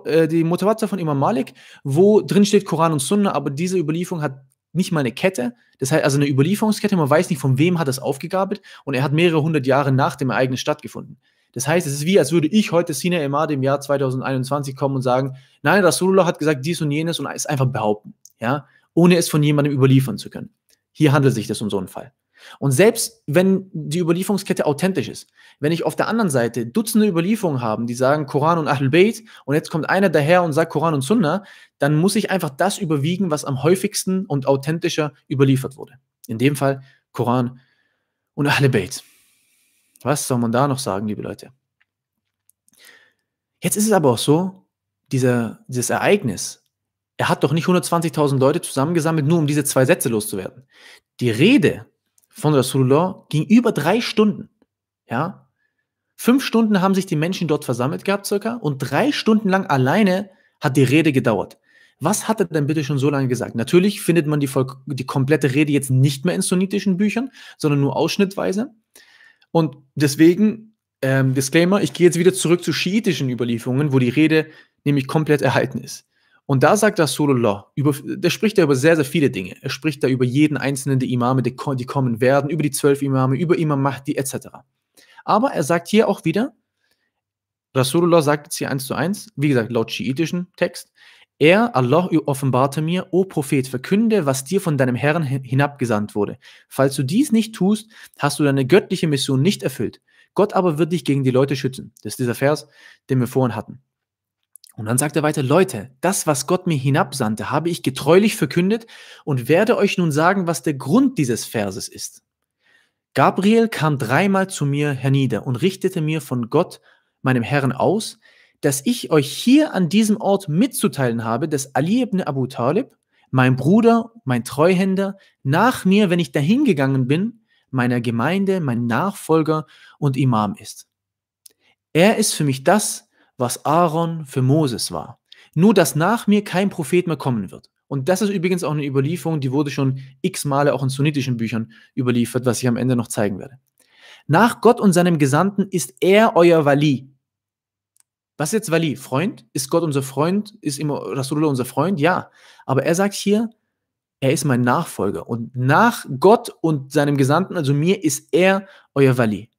äh, die Motivation von Imam Malik, wo drin steht Koran und Sunna, aber diese Überlieferung hat nicht mal eine Kette, das heißt also eine Überlieferungskette, man weiß nicht, von wem hat das aufgegabelt und er hat mehrere hundert Jahre nach dem Ereignis stattgefunden. Das heißt, es ist wie, als würde ich heute Sina Emad im Jahr 2021 kommen und sagen, nein, Rasulullah hat gesagt dies und jenes und es einfach behaupten, ja, ohne es von jemandem überliefern zu können. Hier handelt sich das um so einen Fall. Und selbst wenn die Überlieferungskette authentisch ist, wenn ich auf der anderen Seite Dutzende Überlieferungen habe, die sagen Koran und Ahl Bayt und jetzt kommt einer daher und sagt Koran und Sunna, dann muss ich einfach das überwiegen, was am häufigsten und authentischer überliefert wurde. In dem Fall Koran und Ahl Bayt. Was soll man da noch sagen, liebe Leute? Jetzt ist es aber auch so, dieser, dieses Ereignis er hat doch nicht 120.000 Leute zusammengesammelt, nur um diese zwei Sätze loszuwerden. Die Rede von Rasulullah ging über drei Stunden. Ja? Fünf Stunden haben sich die Menschen dort versammelt gehabt, circa, und drei Stunden lang alleine hat die Rede gedauert. Was hat er denn bitte schon so lange gesagt? Natürlich findet man die, die komplette Rede jetzt nicht mehr in sunnitischen Büchern, sondern nur ausschnittweise. Und deswegen, ähm, Disclaimer, ich gehe jetzt wieder zurück zu schiitischen Überlieferungen, wo die Rede nämlich komplett erhalten ist. Und da sagt Rasulullah, über, der spricht da über sehr, sehr viele Dinge. Er spricht da über jeden einzelnen der Imame, die, die kommen werden, über die zwölf Imame, über Imam Mahdi etc. Aber er sagt hier auch wieder, Rasulullah sagt jetzt hier eins zu eins, wie gesagt, laut schiitischen Text, er, Allah, offenbarte mir, O Prophet, verkünde, was dir von deinem Herrn hinabgesandt wurde. Falls du dies nicht tust, hast du deine göttliche Mission nicht erfüllt. Gott aber wird dich gegen die Leute schützen. Das ist dieser Vers, den wir vorhin hatten. Und dann sagt er weiter, Leute, das, was Gott mir hinabsandte, habe ich getreulich verkündet und werde euch nun sagen, was der Grund dieses Verses ist. Gabriel kam dreimal zu mir hernieder und richtete mir von Gott, meinem Herrn, aus, dass ich euch hier an diesem Ort mitzuteilen habe, dass Ali ibn Abu Talib, mein Bruder, mein Treuhänder, nach mir, wenn ich dahingegangen bin, meiner Gemeinde, mein Nachfolger und Imam ist. Er ist für mich das, was Aaron für Moses war. Nur, dass nach mir kein Prophet mehr kommen wird. Und das ist übrigens auch eine Überlieferung, die wurde schon x Male auch in sunnitischen Büchern überliefert, was ich am Ende noch zeigen werde. Nach Gott und seinem Gesandten ist er euer Wali. Was ist jetzt Wali? Freund? Ist Gott unser Freund? Ist immer Rasulullah unser Freund? Ja. Aber er sagt hier, er ist mein Nachfolger. Und nach Gott und seinem Gesandten, also mir, ist er euer Wali.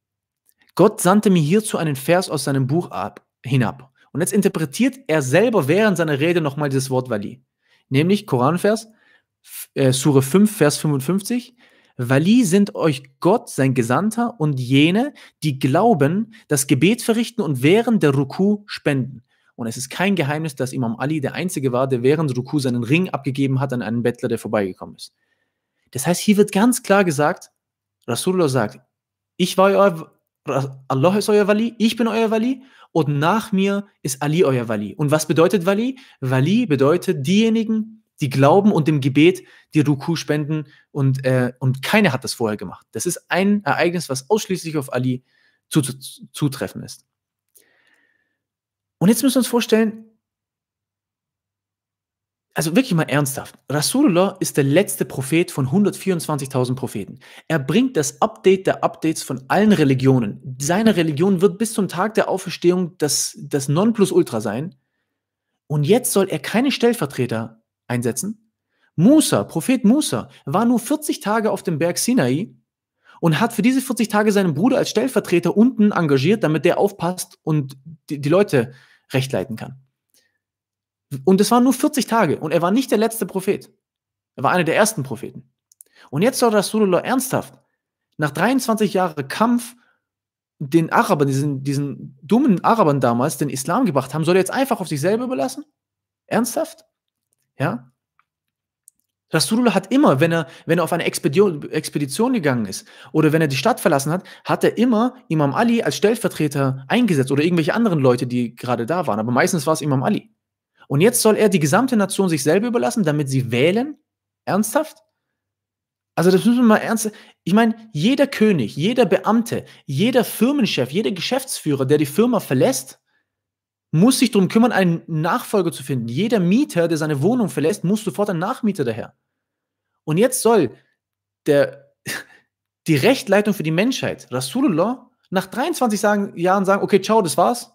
Gott sandte mir hierzu einen Vers aus seinem Buch ab, hinab. Und jetzt interpretiert er selber während seiner Rede nochmal dieses Wort Wali. Nämlich Koranvers, äh, Sure 5, Vers 55. Wali sind euch Gott, sein Gesandter und jene, die glauben, das Gebet verrichten und während der Ruku spenden. Und es ist kein Geheimnis, dass Imam Ali der Einzige war, der während Ruku seinen Ring abgegeben hat an einen Bettler, der vorbeigekommen ist. Das heißt, hier wird ganz klar gesagt, Rasulullah sagt, ich war euer, Allah ist euer Wali, ich bin euer Wali und nach mir ist Ali euer Wali. Und was bedeutet Wali? Wali bedeutet diejenigen, die glauben und dem Gebet die Ruku spenden und, äh, und keiner hat das vorher gemacht. Das ist ein Ereignis, was ausschließlich auf Ali zu, zu, zutreffen ist. Und jetzt müssen wir uns vorstellen, also wirklich mal ernsthaft, Rasulullah ist der letzte Prophet von 124.000 Propheten. Er bringt das Update der Updates von allen Religionen. Seine Religion wird bis zum Tag der Auferstehung das, das Nonplusultra sein. Und jetzt soll er keine Stellvertreter einsetzen. Musa, Prophet Musa, war nur 40 Tage auf dem Berg Sinai und hat für diese 40 Tage seinen Bruder als Stellvertreter unten engagiert, damit der aufpasst und die, die Leute recht leiten kann. Und es waren nur 40 Tage und er war nicht der letzte Prophet. Er war einer der ersten Propheten. Und jetzt soll Rasulullah ernsthaft nach 23 Jahren Kampf den Arabern, diesen, diesen dummen Arabern damals, den Islam gebracht haben, soll er jetzt einfach auf sich selber überlassen? Ernsthaft? Ja? Rasulullah hat immer, wenn er, wenn er auf eine Expedition, Expedition gegangen ist oder wenn er die Stadt verlassen hat, hat er immer Imam Ali als Stellvertreter eingesetzt oder irgendwelche anderen Leute, die gerade da waren. Aber meistens war es Imam Ali. Und jetzt soll er die gesamte Nation sich selber überlassen, damit sie wählen? Ernsthaft? Also das müssen wir mal ernst. Ich meine, jeder König, jeder Beamte, jeder Firmenchef, jeder Geschäftsführer, der die Firma verlässt, muss sich darum kümmern, einen Nachfolger zu finden. Jeder Mieter, der seine Wohnung verlässt, muss sofort einen Nachmieter daher. Und jetzt soll der, die Rechtleitung für die Menschheit, Rasulullah, nach 23 sagen, Jahren sagen, okay, ciao, das war's,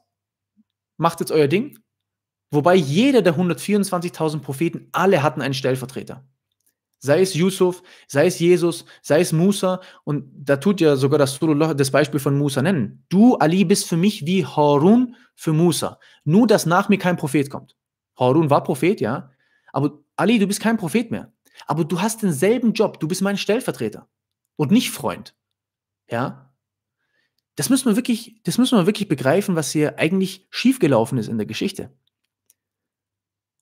macht jetzt euer Ding. Wobei jeder der 124.000 Propheten, alle hatten einen Stellvertreter. Sei es Yusuf, sei es Jesus, sei es Musa. Und da tut ja sogar das, das Beispiel von Musa nennen. Du, Ali, bist für mich wie Harun für Musa. Nur, dass nach mir kein Prophet kommt. Harun war Prophet, ja. Aber Ali, du bist kein Prophet mehr. Aber du hast denselben Job. Du bist mein Stellvertreter. Und nicht Freund. Ja. Das müssen wir wirklich, das müssen wir wirklich begreifen, was hier eigentlich schiefgelaufen ist in der Geschichte.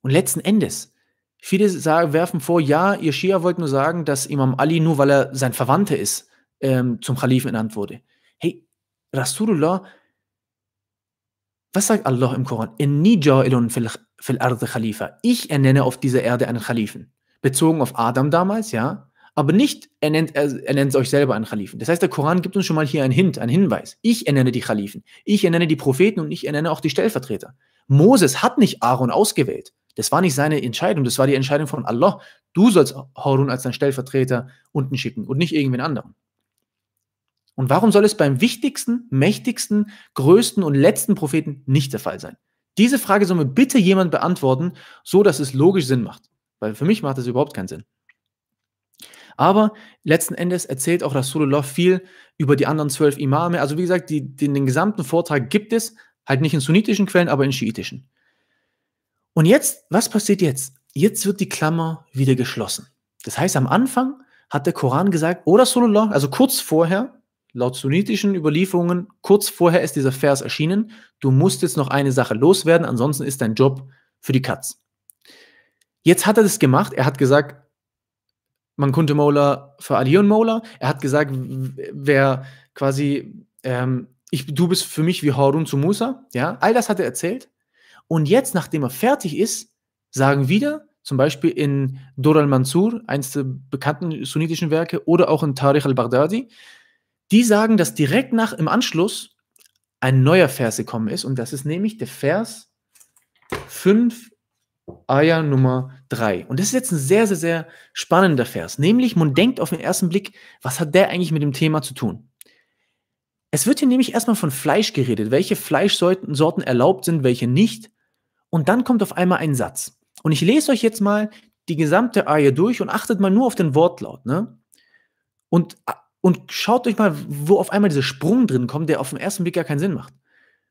Und letzten Endes, viele sagen, werfen vor, ja, ihr Schia wollt nur sagen, dass Imam Ali nur, weil er sein Verwandter ist, ähm, zum Khalifen ernannt wurde. Hey, Rasulullah, was sagt Allah im Koran? Inni ja'ilun fil, fil arde Khalifa. Ich ernenne auf dieser Erde einen Khalifen. Bezogen auf Adam damals, ja. Aber nicht, er nennt, er, er nennt euch selber einen Khalifen. Das heißt, der Koran gibt uns schon mal hier einen Hint, einen Hinweis. Ich ernenne die Khalifen. Ich ernenne die Propheten und ich ernenne auch die Stellvertreter. Moses hat nicht Aaron ausgewählt. Das war nicht seine Entscheidung, das war die Entscheidung von Allah. Du sollst Harun als dein Stellvertreter unten schicken und nicht irgendwen anderen. Und warum soll es beim wichtigsten, mächtigsten, größten und letzten Propheten nicht der Fall sein? Diese Frage soll mir bitte jemand beantworten, so dass es logisch Sinn macht. Weil für mich macht das überhaupt keinen Sinn. Aber letzten Endes erzählt auch Rasulullah viel über die anderen zwölf Imame. Also wie gesagt, die, den, den gesamten Vortrag gibt es, halt nicht in sunnitischen Quellen, aber in schiitischen. Und jetzt, was passiert jetzt? Jetzt wird die Klammer wieder geschlossen. Das heißt, am Anfang hat der Koran gesagt, oder Sulullah, also kurz vorher, laut sunnitischen Überlieferungen, kurz vorher ist dieser Vers erschienen, du musst jetzt noch eine Sache loswerden, ansonsten ist dein Job für die Katz. Jetzt hat er das gemacht, er hat gesagt, man konnte Mola für Ali und Mola. Er hat gesagt, wer quasi, ähm, ich, du bist für mich wie Harun zu Musa. Ja, all das hat er erzählt. Und jetzt, nachdem er fertig ist, sagen wieder, zum Beispiel in Dur al-Mansur, eines der bekannten sunnitischen Werke, oder auch in Tariq al-Baghdadi, die sagen, dass direkt nach im Anschluss ein neuer Vers gekommen ist. Und das ist nämlich der Vers 5, Ayah Nummer 3. Und das ist jetzt ein sehr, sehr, sehr spannender Vers. Nämlich, man denkt auf den ersten Blick, was hat der eigentlich mit dem Thema zu tun? Es wird hier nämlich erstmal von Fleisch geredet, welche Fleischsorten erlaubt sind, welche nicht. Und dann kommt auf einmal ein Satz. Und ich lese euch jetzt mal die gesamte Eier durch und achtet mal nur auf den Wortlaut. Ne? Und, äh, und schaut euch mal, wo auf einmal dieser Sprung drin kommt, der auf den ersten Blick gar keinen Sinn macht.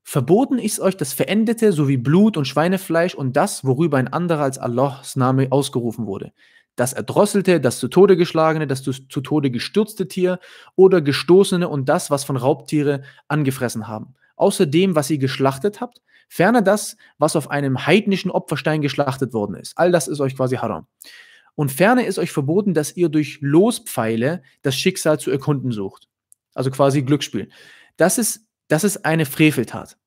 Verboten ist euch das Verendete sowie Blut und Schweinefleisch und das, worüber ein anderer als Allahs Name ausgerufen wurde. Das erdrosselte, das zu Tode geschlagene, das zu Tode gestürzte Tier oder gestoßene und das, was von Raubtiere angefressen haben. Außerdem, was ihr geschlachtet habt Ferner das, was auf einem heidnischen Opferstein geschlachtet worden ist. All das ist euch quasi haram. Und ferner ist euch verboten, dass ihr durch Lospfeile das Schicksal zu erkunden sucht. Also quasi Glücksspiel. Das ist, das ist eine Freveltat.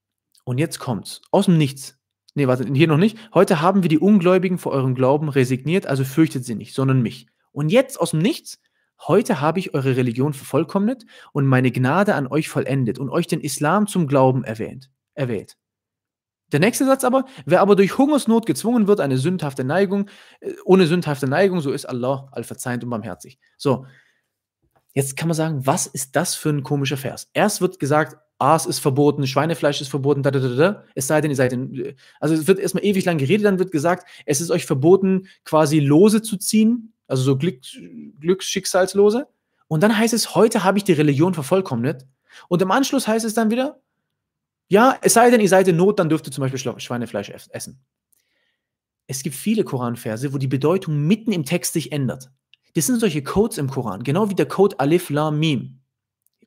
Und jetzt kommt's. Aus dem Nichts. Nee, warte, hier noch nicht. Heute haben wir die Ungläubigen vor eurem Glauben resigniert, also fürchtet sie nicht, sondern mich. Und jetzt aus dem Nichts Heute habe ich eure Religion vervollkommnet und meine Gnade an euch vollendet und euch den Islam zum Glauben erwähnt, erwählt. Der nächste Satz aber, wer aber durch Hungersnot gezwungen wird, eine sündhafte Neigung, äh, ohne sündhafte Neigung, so ist Allah allverzeihend und barmherzig. So, jetzt kann man sagen, was ist das für ein komischer Vers? Erst wird gesagt, Aas ist verboten, Schweinefleisch ist verboten, da, da, da, da. es sei denn, ihr seid in, äh, also es wird erstmal ewig lang geredet, dann wird gesagt, es ist euch verboten, quasi Lose zu ziehen, also so Glück, Glücksschicksalslose. Und dann heißt es, heute habe ich die Religion vervollkommnet. Und im Anschluss heißt es dann wieder, ja, es sei denn, ihr seid in Not, dann dürft ihr zum Beispiel Schweinefleisch essen. Es gibt viele Koranverse, wo die Bedeutung mitten im Text sich ändert. Das sind solche Codes im Koran, genau wie der Code Alif Lam Mim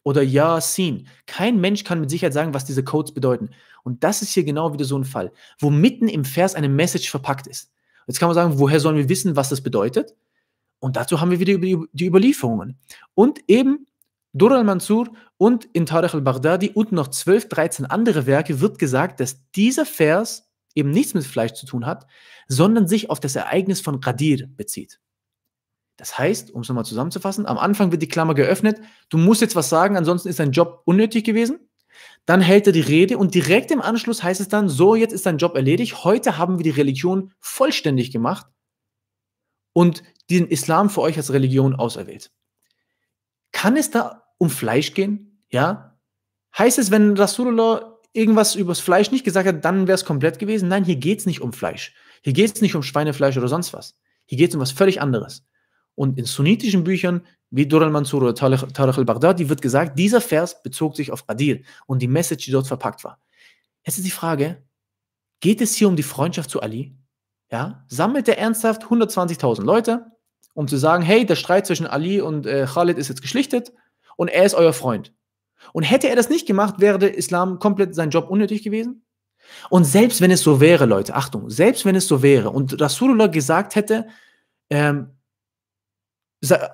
oder Yasin. Kein Mensch kann mit Sicherheit sagen, was diese Codes bedeuten. Und das ist hier genau wieder so ein Fall, wo mitten im Vers eine Message verpackt ist. Jetzt kann man sagen, woher sollen wir wissen, was das bedeutet? Und dazu haben wir wieder die Überlieferungen. Und eben Dur al-Mansur und in Tarikh al-Baghdadi und noch 12, 13 andere Werke wird gesagt, dass dieser Vers eben nichts mit Fleisch zu tun hat, sondern sich auf das Ereignis von Qadir bezieht. Das heißt, um es nochmal zusammenzufassen, am Anfang wird die Klammer geöffnet, du musst jetzt was sagen, ansonsten ist dein Job unnötig gewesen. Dann hält er die Rede und direkt im Anschluss heißt es dann, so, jetzt ist dein Job erledigt, heute haben wir die Religion vollständig gemacht und den Islam für euch als Religion auserwählt. Kann es da um Fleisch gehen? Ja? Heißt es, wenn Rasulullah irgendwas übers Fleisch nicht gesagt hat, dann wäre es komplett gewesen? Nein, hier geht es nicht um Fleisch. Hier geht es nicht um Schweinefleisch oder sonst was. Hier geht es um was völlig anderes. Und in sunnitischen Büchern wie Dur al-Mansur oder Tariq al-Baghdadi wird gesagt, dieser Vers bezog sich auf Adil und die Message, die dort verpackt war. Jetzt ist die Frage, geht es hier um die Freundschaft zu Ali? Ja, sammelt er ernsthaft 120.000 Leute, um zu sagen, hey, der Streit zwischen Ali und äh, Khalid ist jetzt geschlichtet und er ist euer Freund. Und hätte er das nicht gemacht, wäre der Islam komplett sein Job unnötig gewesen. Und selbst wenn es so wäre, Leute, Achtung, selbst wenn es so wäre und Rasulullah gesagt hätte, ähm,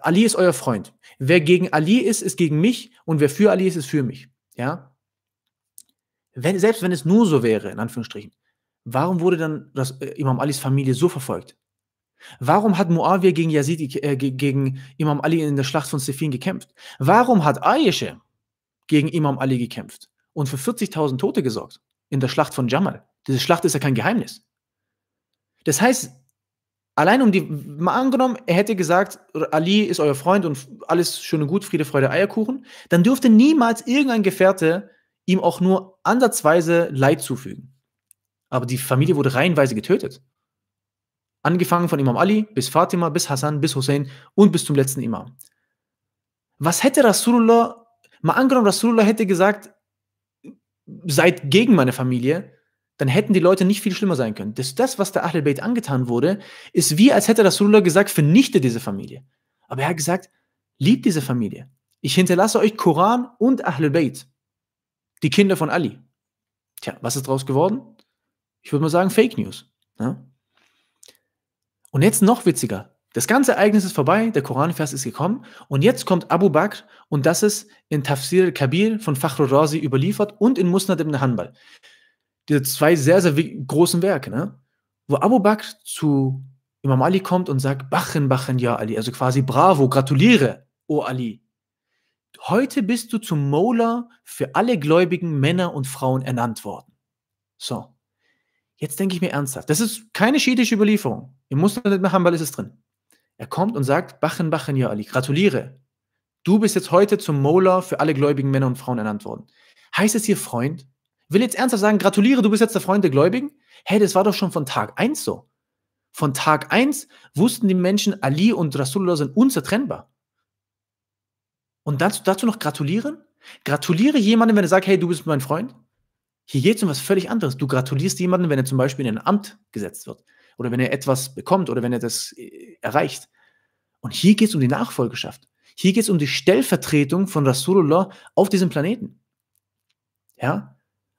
Ali ist euer Freund. Wer gegen Ali ist, ist gegen mich und wer für Ali ist, ist für mich. Ja? Wenn, selbst wenn es nur so wäre, in Anführungsstrichen, warum wurde dann das, äh, Imam Alis Familie so verfolgt? Warum hat Muawiyah gegen, Yazid, äh, gegen Imam Ali in der Schlacht von Sefin gekämpft? Warum hat Aisha gegen Imam Ali gekämpft und für 40.000 Tote gesorgt in der Schlacht von Jamal? Diese Schlacht ist ja kein Geheimnis. Das heißt, allein um die, mal angenommen, er hätte gesagt, Ali ist euer Freund und alles schön und gut, Friede, Freude, Eierkuchen, dann dürfte niemals irgendein Gefährte ihm auch nur ansatzweise Leid zufügen. Aber die Familie wurde reihenweise getötet. Angefangen von Imam Ali bis Fatima, bis Hassan, bis Hussein und bis zum letzten Imam. Was hätte Rasulullah, mal angenommen, Rasulullah hätte gesagt, seid gegen meine Familie, dann hätten die Leute nicht viel schlimmer sein können. Das, das was der Ahlul Bayt angetan wurde, ist wie, als hätte Rasulullah gesagt, vernichte diese Familie. Aber er hat gesagt, liebt diese Familie. Ich hinterlasse euch Koran und Ahlul Bayt, die Kinder von Ali. Tja, was ist draus geworden? Ich würde mal sagen, Fake News. Ja? Ne? Und jetzt noch witziger. Das ganze Ereignis ist vorbei, der Koranvers ist gekommen und jetzt kommt Abu Bakr und das ist in Tafsir kabir von Fakhrul Razi überliefert und in Musnad ibn Hanbal. Diese zwei sehr, sehr großen Werke, ne? wo Abu Bakr zu Imam Ali kommt und sagt, Bachin, Bachin, ja Ali, also quasi bravo, gratuliere, o oh Ali. Heute bist du zum Mola für alle gläubigen Männer und Frauen ernannt worden. So. Jetzt denke ich mir ernsthaft, das ist keine schiitische Überlieferung. Ihr Im nicht machen, weil es ist drin. Er kommt und sagt, Bachen, Bachen, ja Ali, gratuliere. Du bist jetzt heute zum Mola für alle gläubigen Männer und Frauen ernannt worden. Heißt es hier Freund? Will jetzt ernsthaft sagen, gratuliere, du bist jetzt der Freund der Gläubigen? hey, das war doch schon von Tag 1 so. Von Tag 1 wussten die Menschen, Ali und Rasulullah sind unzertrennbar. Und dazu, dazu noch gratulieren? Gratuliere jemandem, wenn er sagt, hey, du bist mein Freund? Hier geht es um was völlig anderes. Du gratulierst jemanden, wenn er zum Beispiel in ein Amt gesetzt wird oder wenn er etwas bekommt oder wenn er das äh, erreicht. Und hier geht es um die Nachfolgeschaft. Hier geht es um die Stellvertretung von Rasulullah auf diesem Planeten. Ja?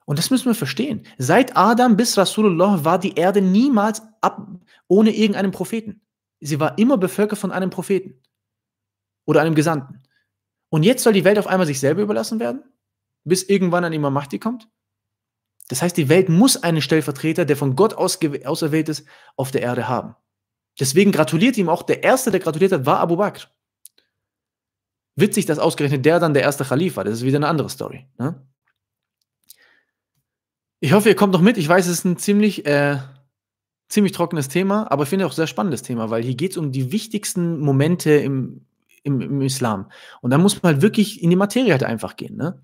Und das müssen wir verstehen. Seit Adam bis Rasulullah war die Erde niemals ab, ohne irgendeinen Propheten. Sie war immer bevölkert von einem Propheten oder einem Gesandten. Und jetzt soll die Welt auf einmal sich selber überlassen werden, bis irgendwann ein Imam Mahdi kommt? Das heißt, die Welt muss einen Stellvertreter, der von Gott auserwählt ist, auf der Erde haben. Deswegen gratuliert ihm auch, der Erste, der gratuliert hat, war Abu Bakr. Witzig, dass ausgerechnet der dann der erste Khalif war. Das ist wieder eine andere Story. Ne? Ich hoffe, ihr kommt noch mit. Ich weiß, es ist ein ziemlich, äh, ziemlich trockenes Thema, aber ich finde auch ein sehr spannendes Thema, weil hier geht es um die wichtigsten Momente im, im, im, Islam. Und da muss man halt wirklich in die Materie halt einfach gehen. Ne?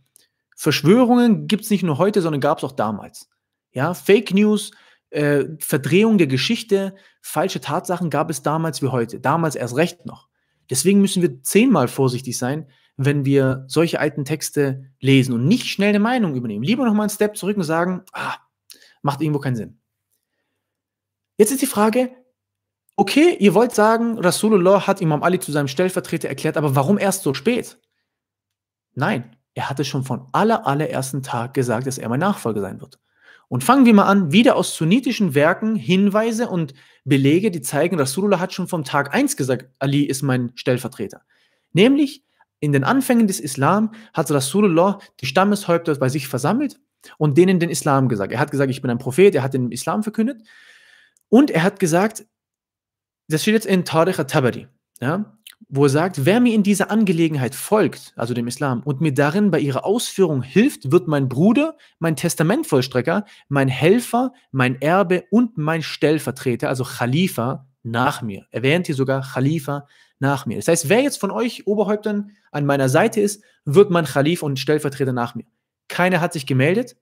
Verschwörungen gibt es nicht nur heute, sondern gab es auch damals. Ja, Fake News, äh, Verdrehung der Geschichte, falsche Tatsachen gab es damals wie heute, damals erst recht noch. Deswegen müssen wir zehnmal vorsichtig sein, wenn wir solche alten Texte lesen und nicht schnell eine Meinung übernehmen. Lieber nochmal einen Step zurück und sagen, ah, macht irgendwo keinen Sinn. Jetzt ist die Frage, okay, ihr wollt sagen, Rasulullah hat Imam Ali zu seinem Stellvertreter erklärt, aber warum erst so spät? Nein, er hatte schon von aller, allerersten Tag gesagt, dass er mein Nachfolger sein wird. Und fangen wir mal an, wieder aus sunnitischen Werken Hinweise und Belege, die zeigen, Rasulullah hat schon vom Tag 1 gesagt, Ali ist mein Stellvertreter. Nämlich, in den Anfängen des Islam hat Rasulullah die Stammeshäupter bei sich versammelt und denen den Islam gesagt. Er hat gesagt, ich bin ein Prophet, er hat den Islam verkündet. Und er hat gesagt, das steht jetzt in Tariq al-Tabari. Ja? wo er sagt, wer mir in dieser Angelegenheit folgt, also dem Islam, und mir darin bei ihrer Ausführung hilft, wird mein Bruder, mein Testamentvollstrecker, mein Helfer, mein Erbe und mein Stellvertreter, also Khalifa, nach mir. Erwähnt hier sogar Khalifa nach mir. Das heißt, wer jetzt von euch Oberhäuptern an meiner Seite ist, wird mein Khalif und Stellvertreter nach mir. Keiner hat sich gemeldet,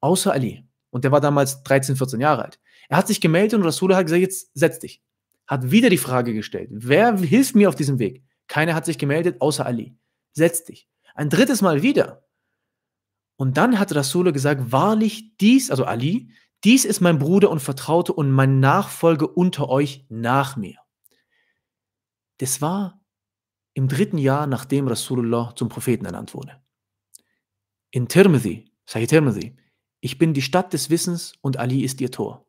außer Ali. Und der war damals 13, 14 Jahre alt. Er hat sich gemeldet und Rasulullah hat gesagt, jetzt setz dich hat wieder die Frage gestellt, wer hilft mir auf diesem Weg? Keiner hat sich gemeldet, außer Ali. Setz dich. Ein drittes Mal wieder. Und dann hat Rasulullah gesagt, wahrlich dies, also Ali, dies ist mein Bruder und Vertraute und mein Nachfolger unter euch nach mir. Das war im dritten Jahr, nachdem Rasulullah zum Propheten ernannt wurde. In Tirmidhi, Sahih Tirmidhi, ich bin die Stadt des Wissens und Ali ist ihr Tor.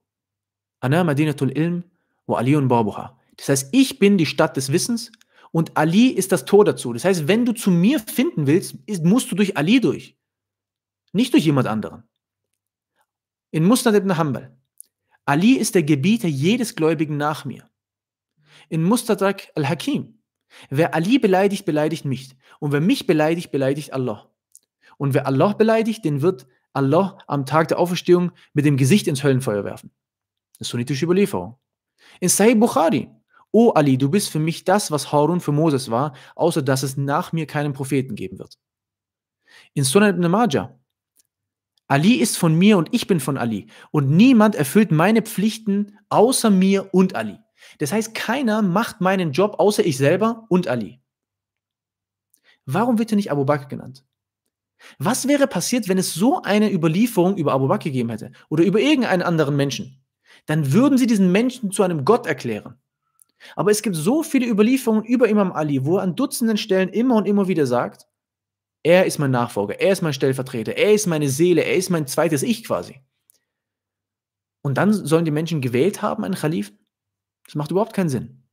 Ana Madinatul Ilm Wa Ali und Babuha. Das heißt, ich bin die Stadt des Wissens und Ali ist das Tor dazu. Das heißt, wenn du zu mir finden willst, musst du durch Ali durch. Nicht durch jemand anderen. In Musnad ibn Hanbal. Ali ist der Gebieter jedes Gläubigen nach mir. In Mustadrak al-Hakim. Wer Ali beleidigt, beleidigt mich. Und wer mich beleidigt, beleidigt Allah. Und wer Allah beleidigt, den wird Allah am Tag der Auferstehung mit dem Gesicht ins Höllenfeuer werfen. Das ist sunnitische Überlieferung. In Sahih Bukhari. O Ali, du bist für mich das, was Harun für Moses war, außer dass es nach mir keinen Propheten geben wird. In Sunan ibn Majah. Ali ist von mir und ich bin von Ali. Und niemand erfüllt meine Pflichten außer mir und Ali. Das heißt, keiner macht meinen Job außer ich selber und Ali. Warum wird er nicht Abu Bakr genannt? Was wäre passiert, wenn es so eine Überlieferung über Abu Bakr gegeben hätte oder über irgendeinen anderen Menschen? dann würden sie diesen Menschen zu einem Gott erklären. Aber es gibt so viele Überlieferungen über Imam Ali, wo er an Dutzenden Stellen immer und immer wieder sagt, er ist mein Nachfolger, er ist mein Stellvertreter, er ist meine Seele, er ist mein zweites Ich quasi. Und dann sollen die Menschen gewählt haben, einen Khalifen? Das macht überhaupt keinen Sinn.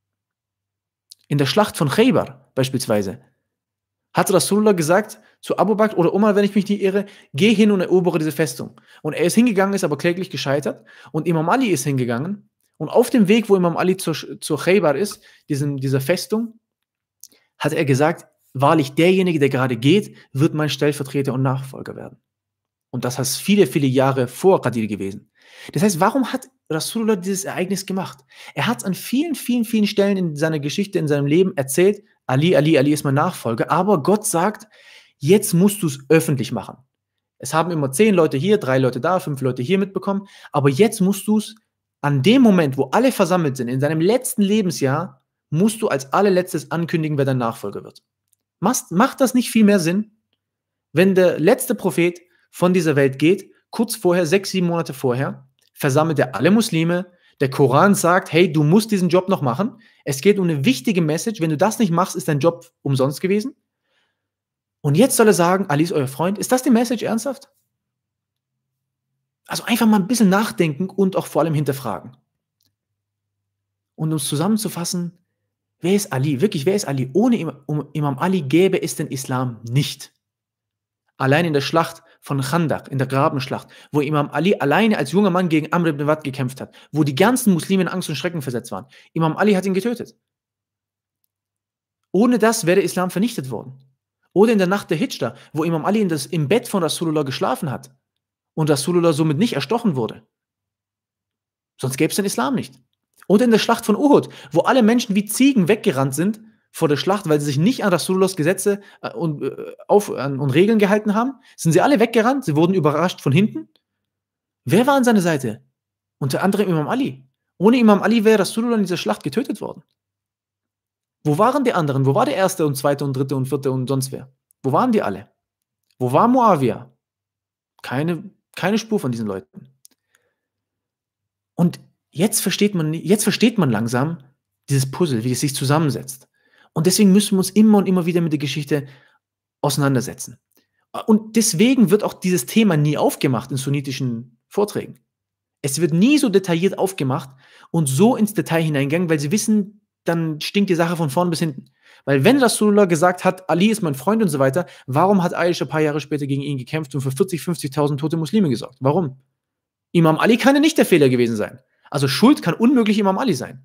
In der Schlacht von Khaybar beispielsweise hat Rasulullah gesagt zu Abu Bakr oder Umar, wenn ich mich nicht irre, geh hin und erobere diese Festung. Und er ist hingegangen, ist aber kläglich gescheitert. Und Imam Ali ist hingegangen. Und auf dem Weg, wo Imam Ali zur, zur Khaybar ist, diesem, dieser Festung, hat er gesagt, wahrlich derjenige, der gerade geht, wird mein Stellvertreter und Nachfolger werden. Und das heißt viele, viele Jahre vor Qadir gewesen. Das heißt, warum hat Rasulullah dieses Ereignis gemacht? Er hat es an vielen, vielen, vielen Stellen in seiner Geschichte, in seinem Leben erzählt, Ali, Ali, Ali ist mein Nachfolger, aber Gott sagt, jetzt musst du es öffentlich machen. Es haben immer zehn Leute hier, drei Leute da, fünf Leute hier mitbekommen, aber jetzt musst du es an dem Moment, wo alle versammelt sind, in seinem letzten Lebensjahr, musst du als allerletztes ankündigen, wer dein Nachfolger wird. Machst, macht das nicht viel mehr Sinn, wenn der letzte Prophet von dieser Welt geht, kurz vorher, sechs, sieben Monate vorher, versammelt er alle Muslime. Der Koran sagt, hey, du musst diesen Job noch machen. Es geht um eine wichtige Message. Wenn du das nicht machst, ist dein Job umsonst gewesen. Und jetzt soll er sagen, Ali ist euer Freund. Ist das die Message ernsthaft? Also einfach mal ein bisschen nachdenken und auch vor allem hinterfragen. Und um es zusammenzufassen, wer ist Ali? Wirklich, wer ist Ali? Ohne Imam Ali gäbe es den Islam nicht. Allein in der Schlacht von Khandak in der Grabenschlacht, wo Imam Ali alleine als junger Mann gegen Amr ibn Wad gekämpft hat, wo die ganzen Muslime in Angst und Schrecken versetzt waren. Imam Ali hat ihn getötet. Ohne das wäre Islam vernichtet worden. Oder in der Nacht der Hijra, wo Imam Ali das, im Bett von Rasulullah geschlafen hat und Rasulullah somit nicht erstochen wurde. Sonst gäbe es den Islam nicht. Oder in der Schlacht von Uhud, wo alle Menschen wie Ziegen weggerannt sind vor der Schlacht, weil sie sich nicht an Rasulullahs Gesetze äh, und, äh, auf, und Regeln gehalten haben, sind sie alle weggerannt, sie wurden überrascht von hinten. Wer war an seiner Seite? Unter anderem Imam Ali. Ohne Imam Ali wäre Rasulullah in dieser Schlacht getötet worden. Wo waren die anderen? Wo war der erste und zweite und dritte und vierte und sonst wer? Wo waren die alle? Wo war Muawiyah? Keine, keine Spur von diesen Leuten. Und jetzt versteht man, jetzt versteht man langsam dieses Puzzle, wie es sich zusammensetzt. Und deswegen müssen wir uns immer und immer wieder mit der Geschichte auseinandersetzen. Und deswegen wird auch dieses Thema nie aufgemacht in sunnitischen Vorträgen. Es wird nie so detailliert aufgemacht und so ins Detail hineingegangen, weil sie wissen, dann stinkt die Sache von vorn bis hinten. Weil wenn Rasulullah gesagt hat, Ali ist mein Freund und so weiter, warum hat Aisha ein paar Jahre später gegen ihn gekämpft und für 40, 50.000 tote Muslime gesorgt? Warum? Imam Ali kann ja nicht der Fehler gewesen sein. Also Schuld kann unmöglich Imam Ali sein.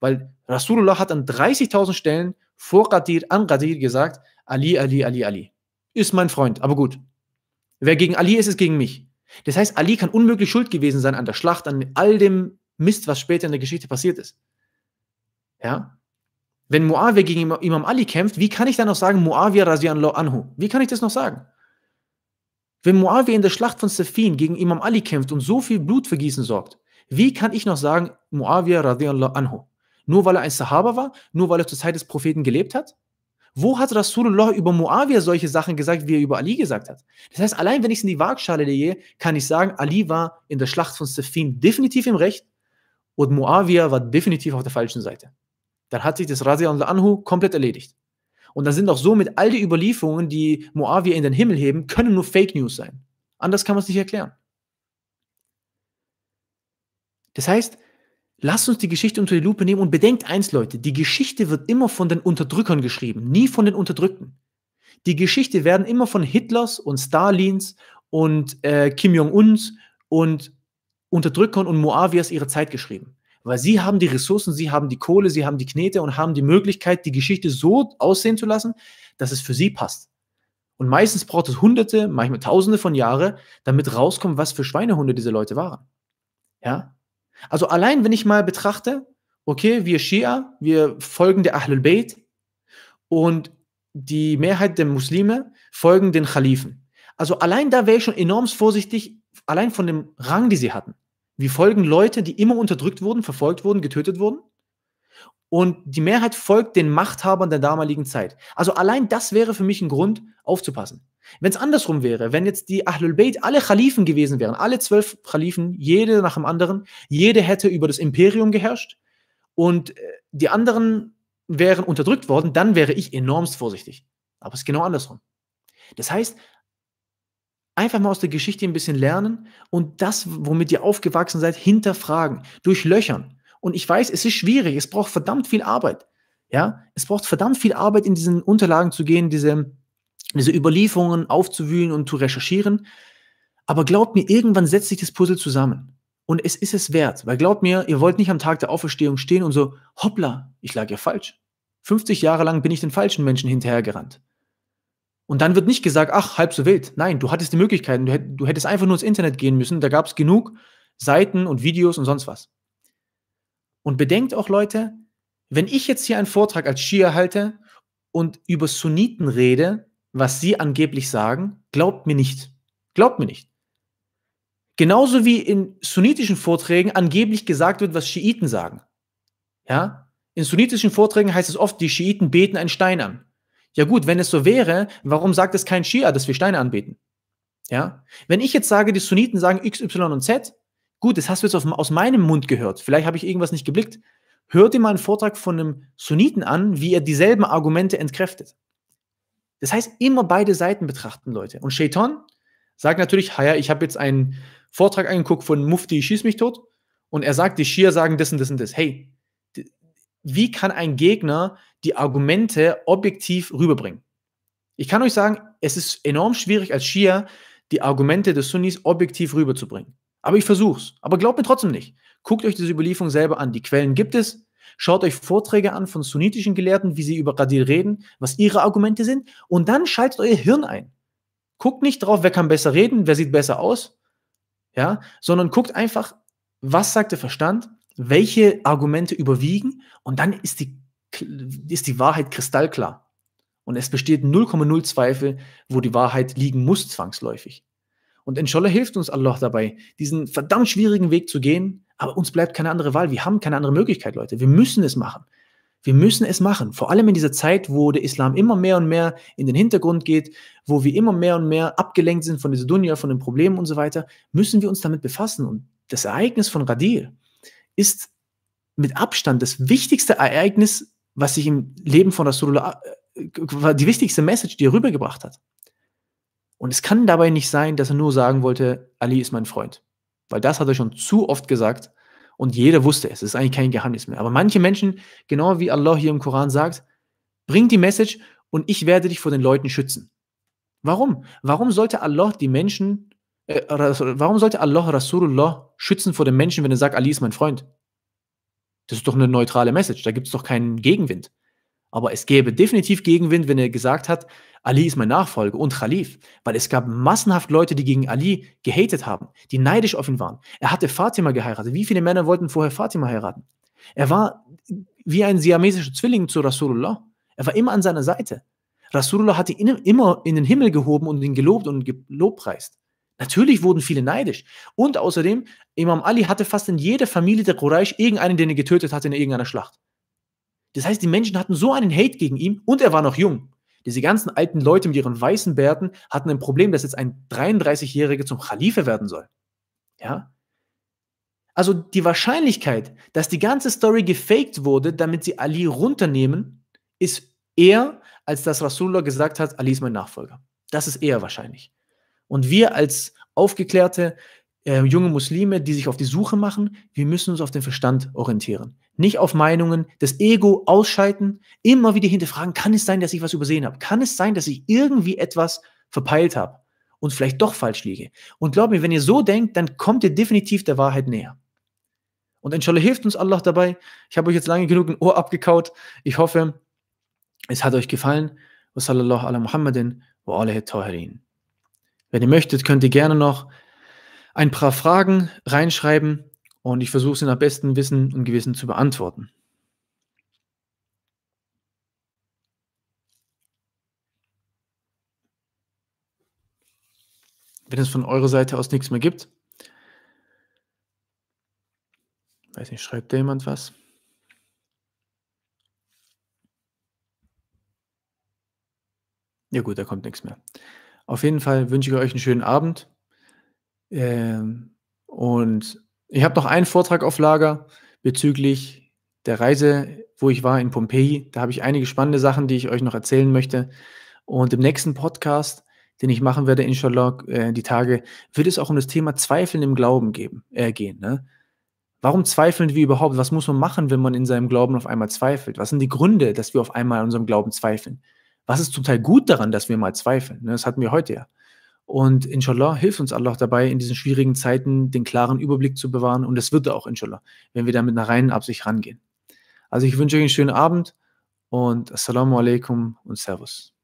Weil Rasulullah hat an 30.000 Stellen vor Qadir, an Qadir gesagt, Ali, Ali, Ali, Ali. Ist mein Freund, aber gut. Wer gegen Ali ist, ist gegen mich. Das heißt, Ali kann unmöglich schuld gewesen sein an der Schlacht, an all dem Mist, was später in der Geschichte passiert ist. Ja? Wenn Muawiyah gegen Imam Ali kämpft, wie kann ich dann noch sagen, Muawiyah radiallahu anhu? Wie kann ich das noch sagen? Wenn Muawiyah in der Schlacht von Safin gegen Imam Ali kämpft und so viel Blutvergießen sorgt, wie kann ich noch sagen, Muawiyah radiallahu anhu? Nur weil er ein Sahaba war? Nur weil er zur Zeit des Propheten gelebt hat? Wo hat Rasulullah über Muawiyah solche Sachen gesagt, wie er über Ali gesagt hat? Das heißt, allein wenn ich es in die Waagschale lege, kann ich sagen, Ali war in der Schlacht von Safin definitiv im Recht und Muawiyah war definitiv auf der falschen Seite. Dann hat sich das Radiallahu Anhu komplett erledigt. Und dann sind auch somit all die Überlieferungen, die Muawiyah in den Himmel heben, können nur Fake News sein. Anders kann man es nicht erklären. Das heißt, Lasst uns die Geschichte unter die Lupe nehmen und bedenkt eins, Leute, die Geschichte wird immer von den Unterdrückern geschrieben, nie von den Unterdrückten. Die Geschichte werden immer von Hitlers und Stalins und äh, Kim Jong-uns und Unterdrückern und Moavias ihrer Zeit geschrieben. Weil sie haben die Ressourcen, sie haben die Kohle, sie haben die Knete und haben die Möglichkeit, die Geschichte so aussehen zu lassen, dass es für sie passt. Und meistens braucht es hunderte, manchmal tausende von Jahren, damit rauskommt, was für Schweinehunde diese Leute waren. Ja, also allein, wenn ich mal betrachte, okay, wir Shia, wir folgen der Ahlul Bayt und die Mehrheit der Muslime folgen den Khalifen. Also allein da wäre ich schon enorm vorsichtig, allein von dem Rang, die sie hatten. Wir folgen Leute, die immer unterdrückt wurden, verfolgt wurden, getötet wurden. Und die Mehrheit folgt den Machthabern der damaligen Zeit. Also allein das wäre für mich ein Grund, aufzupassen. Wenn es andersrum wäre, wenn jetzt die Ahlul Bayt alle Khalifen gewesen wären, alle zwölf Khalifen, jede nach dem anderen, jede hätte über das Imperium geherrscht und äh, die anderen wären unterdrückt worden, dann wäre ich enormst vorsichtig. Aber es ist genau andersrum. Das heißt, einfach mal aus der Geschichte ein bisschen lernen und das, womit ihr aufgewachsen seid, hinterfragen, durchlöchern. Und ich weiß, es ist schwierig, es braucht verdammt viel Arbeit. Ja, es braucht verdammt viel Arbeit, in diesen Unterlagen zu gehen, diese diese Überlieferungen aufzuwühlen und zu recherchieren. Aber glaubt mir, irgendwann setzt sich das Puzzle zusammen. Und es ist es wert, weil glaubt mir, ihr wollt nicht am Tag der Auferstehung stehen und so, hoppla, ich lag ja falsch. 50 Jahre lang bin ich den falschen Menschen hinterhergerannt. Und dann wird nicht gesagt, ach, halb so wild. Nein, du hattest die Möglichkeiten, du hättest einfach nur ins Internet gehen müssen, da gab es genug Seiten und Videos und sonst was. Und bedenkt auch, Leute, wenn ich jetzt hier einen Vortrag als Schier halte und über Sunniten rede, was sie angeblich sagen, glaubt mir nicht. Glaubt mir nicht. Genauso wie in sunnitischen Vorträgen angeblich gesagt wird, was Schiiten sagen. Ja? In sunnitischen Vorträgen heißt es oft, die Schiiten beten einen Stein an. Ja gut, wenn es so wäre, warum sagt es kein Schia, dass wir Steine anbeten? Ja? Wenn ich jetzt sage, die Sunniten sagen X, Y und Z, gut, das hast du jetzt auf, aus meinem Mund gehört. Vielleicht habe ich irgendwas nicht geblickt. Hör dir mal einen Vortrag von einem Sunniten an, wie er dieselben Argumente entkräftet. Das heißt, immer beide Seiten betrachten, Leute. Und Shaitan sagt natürlich, ja, ich habe jetzt einen Vortrag angeguckt von Mufti, schieß mich tot. Und er sagt, die Shia sagen das und das und das. Hey, wie kann ein Gegner die Argumente objektiv rüberbringen? Ich kann euch sagen, es ist enorm schwierig als Shia, die Argumente des Sunnis objektiv rüberzubringen. Aber ich versuche es. Aber glaubt mir trotzdem nicht. Guckt euch diese Überlieferung selber an. Die Quellen gibt es. Schaut euch Vorträge an von sunnitischen Gelehrten, wie sie über Radil reden, was ihre Argumente sind und dann schaltet euer Hirn ein. Guckt nicht drauf, wer kann besser reden, wer sieht besser aus, ja, sondern guckt einfach, was sagt der Verstand, welche Argumente überwiegen und dann ist die, ist die Wahrheit kristallklar. Und es besteht 0,0 Zweifel, wo die Wahrheit liegen muss zwangsläufig. Und inshallah hilft uns Allah dabei, diesen verdammt schwierigen Weg zu gehen, aber uns bleibt keine andere Wahl. Wir haben keine andere Möglichkeit, Leute. Wir müssen es machen. Wir müssen es machen. Vor allem in dieser Zeit, wo der Islam immer mehr und mehr in den Hintergrund geht, wo wir immer mehr und mehr abgelenkt sind von dieser Dunya, von den Problemen und so weiter, müssen wir uns damit befassen. Und das Ereignis von Radil ist mit Abstand das wichtigste Ereignis, was sich im Leben von Rasulullah, war äh, die wichtigste Message, die er rübergebracht hat. Und es kann dabei nicht sein, dass er nur sagen wollte, Ali ist mein Freund. Weil das hat er schon zu oft gesagt und jeder wusste es. Es ist eigentlich kein Geheimnis mehr. Aber manche Menschen, genau wie Allah hier im Koran sagt, bring die Message und ich werde dich vor den Leuten schützen. Warum? Warum sollte Allah die Menschen, äh, warum sollte Allah Rasulullah schützen vor den Menschen, wenn er sagt, Ali ist mein Freund? Das ist doch eine neutrale Message, da gibt es doch keinen Gegenwind. Aber es gäbe definitiv Gegenwind, wenn er gesagt hat, Ali ist mein Nachfolger und Khalif, weil es gab massenhaft Leute, die gegen Ali gehatet haben, die neidisch auf ihn waren. Er hatte Fatima geheiratet. Wie viele Männer wollten vorher Fatima heiraten? Er war wie ein siamesischer Zwilling zu Rasulullah. Er war immer an seiner Seite. Rasulullah hatte ihn immer in den Himmel gehoben und ihn gelobt und gelobpreist. Natürlich wurden viele neidisch. Und außerdem, Imam Ali hatte fast in jeder Familie der Quraysh irgendeinen, den er getötet hatte in irgendeiner Schlacht. Das heißt, die Menschen hatten so einen Hate gegen ihn und er war noch jung. Diese ganzen alten Leute mit ihren weißen Bärten hatten ein Problem, dass jetzt ein 33-Jähriger zum Khalife werden soll. Ja? Also die Wahrscheinlichkeit, dass die ganze Story gefaked wurde, damit sie Ali runternehmen, ist eher, als dass Rasulullah gesagt hat, Ali ist mein Nachfolger. Das ist eher wahrscheinlich. Und wir als aufgeklärte äh, junge Muslime, die sich auf die Suche machen, wir müssen uns auf den Verstand orientieren. Nicht auf Meinungen, das Ego ausschalten, immer wieder hinterfragen, kann es sein, dass ich was übersehen habe? Kann es sein, dass ich irgendwie etwas verpeilt habe und vielleicht doch falsch liege? Und glaub mir, wenn ihr so denkt, dann kommt ihr definitiv der Wahrheit näher. Und inshallah hilft uns Allah dabei. Ich habe euch jetzt lange genug ein Ohr abgekaut. Ich hoffe, es hat euch gefallen. Wa sallallahu ala Muhammadin wa alihi Wenn ihr möchtet, könnt ihr gerne noch ein paar Fragen reinschreiben und ich versuche sie nach bestem Wissen und Gewissen zu beantworten. Wenn es von eurer Seite aus nichts mehr gibt, weiß nicht, schreibt da jemand was? Ja gut, da kommt nichts mehr. Auf jeden Fall wünsche ich euch einen schönen Abend. Ähm, und ich habe noch einen Vortrag auf Lager bezüglich der Reise, wo ich war in Pompeji. Da habe ich einige spannende Sachen, die ich euch noch erzählen möchte. Und im nächsten Podcast, den ich machen werde, inshallah, äh, die Tage, wird es auch um das Thema Zweifeln im Glauben geben, äh, gehen. Ne? Warum zweifeln wir überhaupt? Was muss man machen, wenn man in seinem Glauben auf einmal zweifelt? Was sind die Gründe, dass wir auf einmal an unserem Glauben zweifeln? Was ist zum Teil gut daran, dass wir mal zweifeln? Ne? Das hatten wir heute ja. Und inshallah hilft uns Allah dabei, in diesen schwierigen Zeiten den klaren Überblick zu bewahren. Und das wird er auch, inshallah, wenn wir da mit einer reinen Absicht rangehen. Also ich wünsche euch einen schönen Abend und Assalamu alaikum und Servus.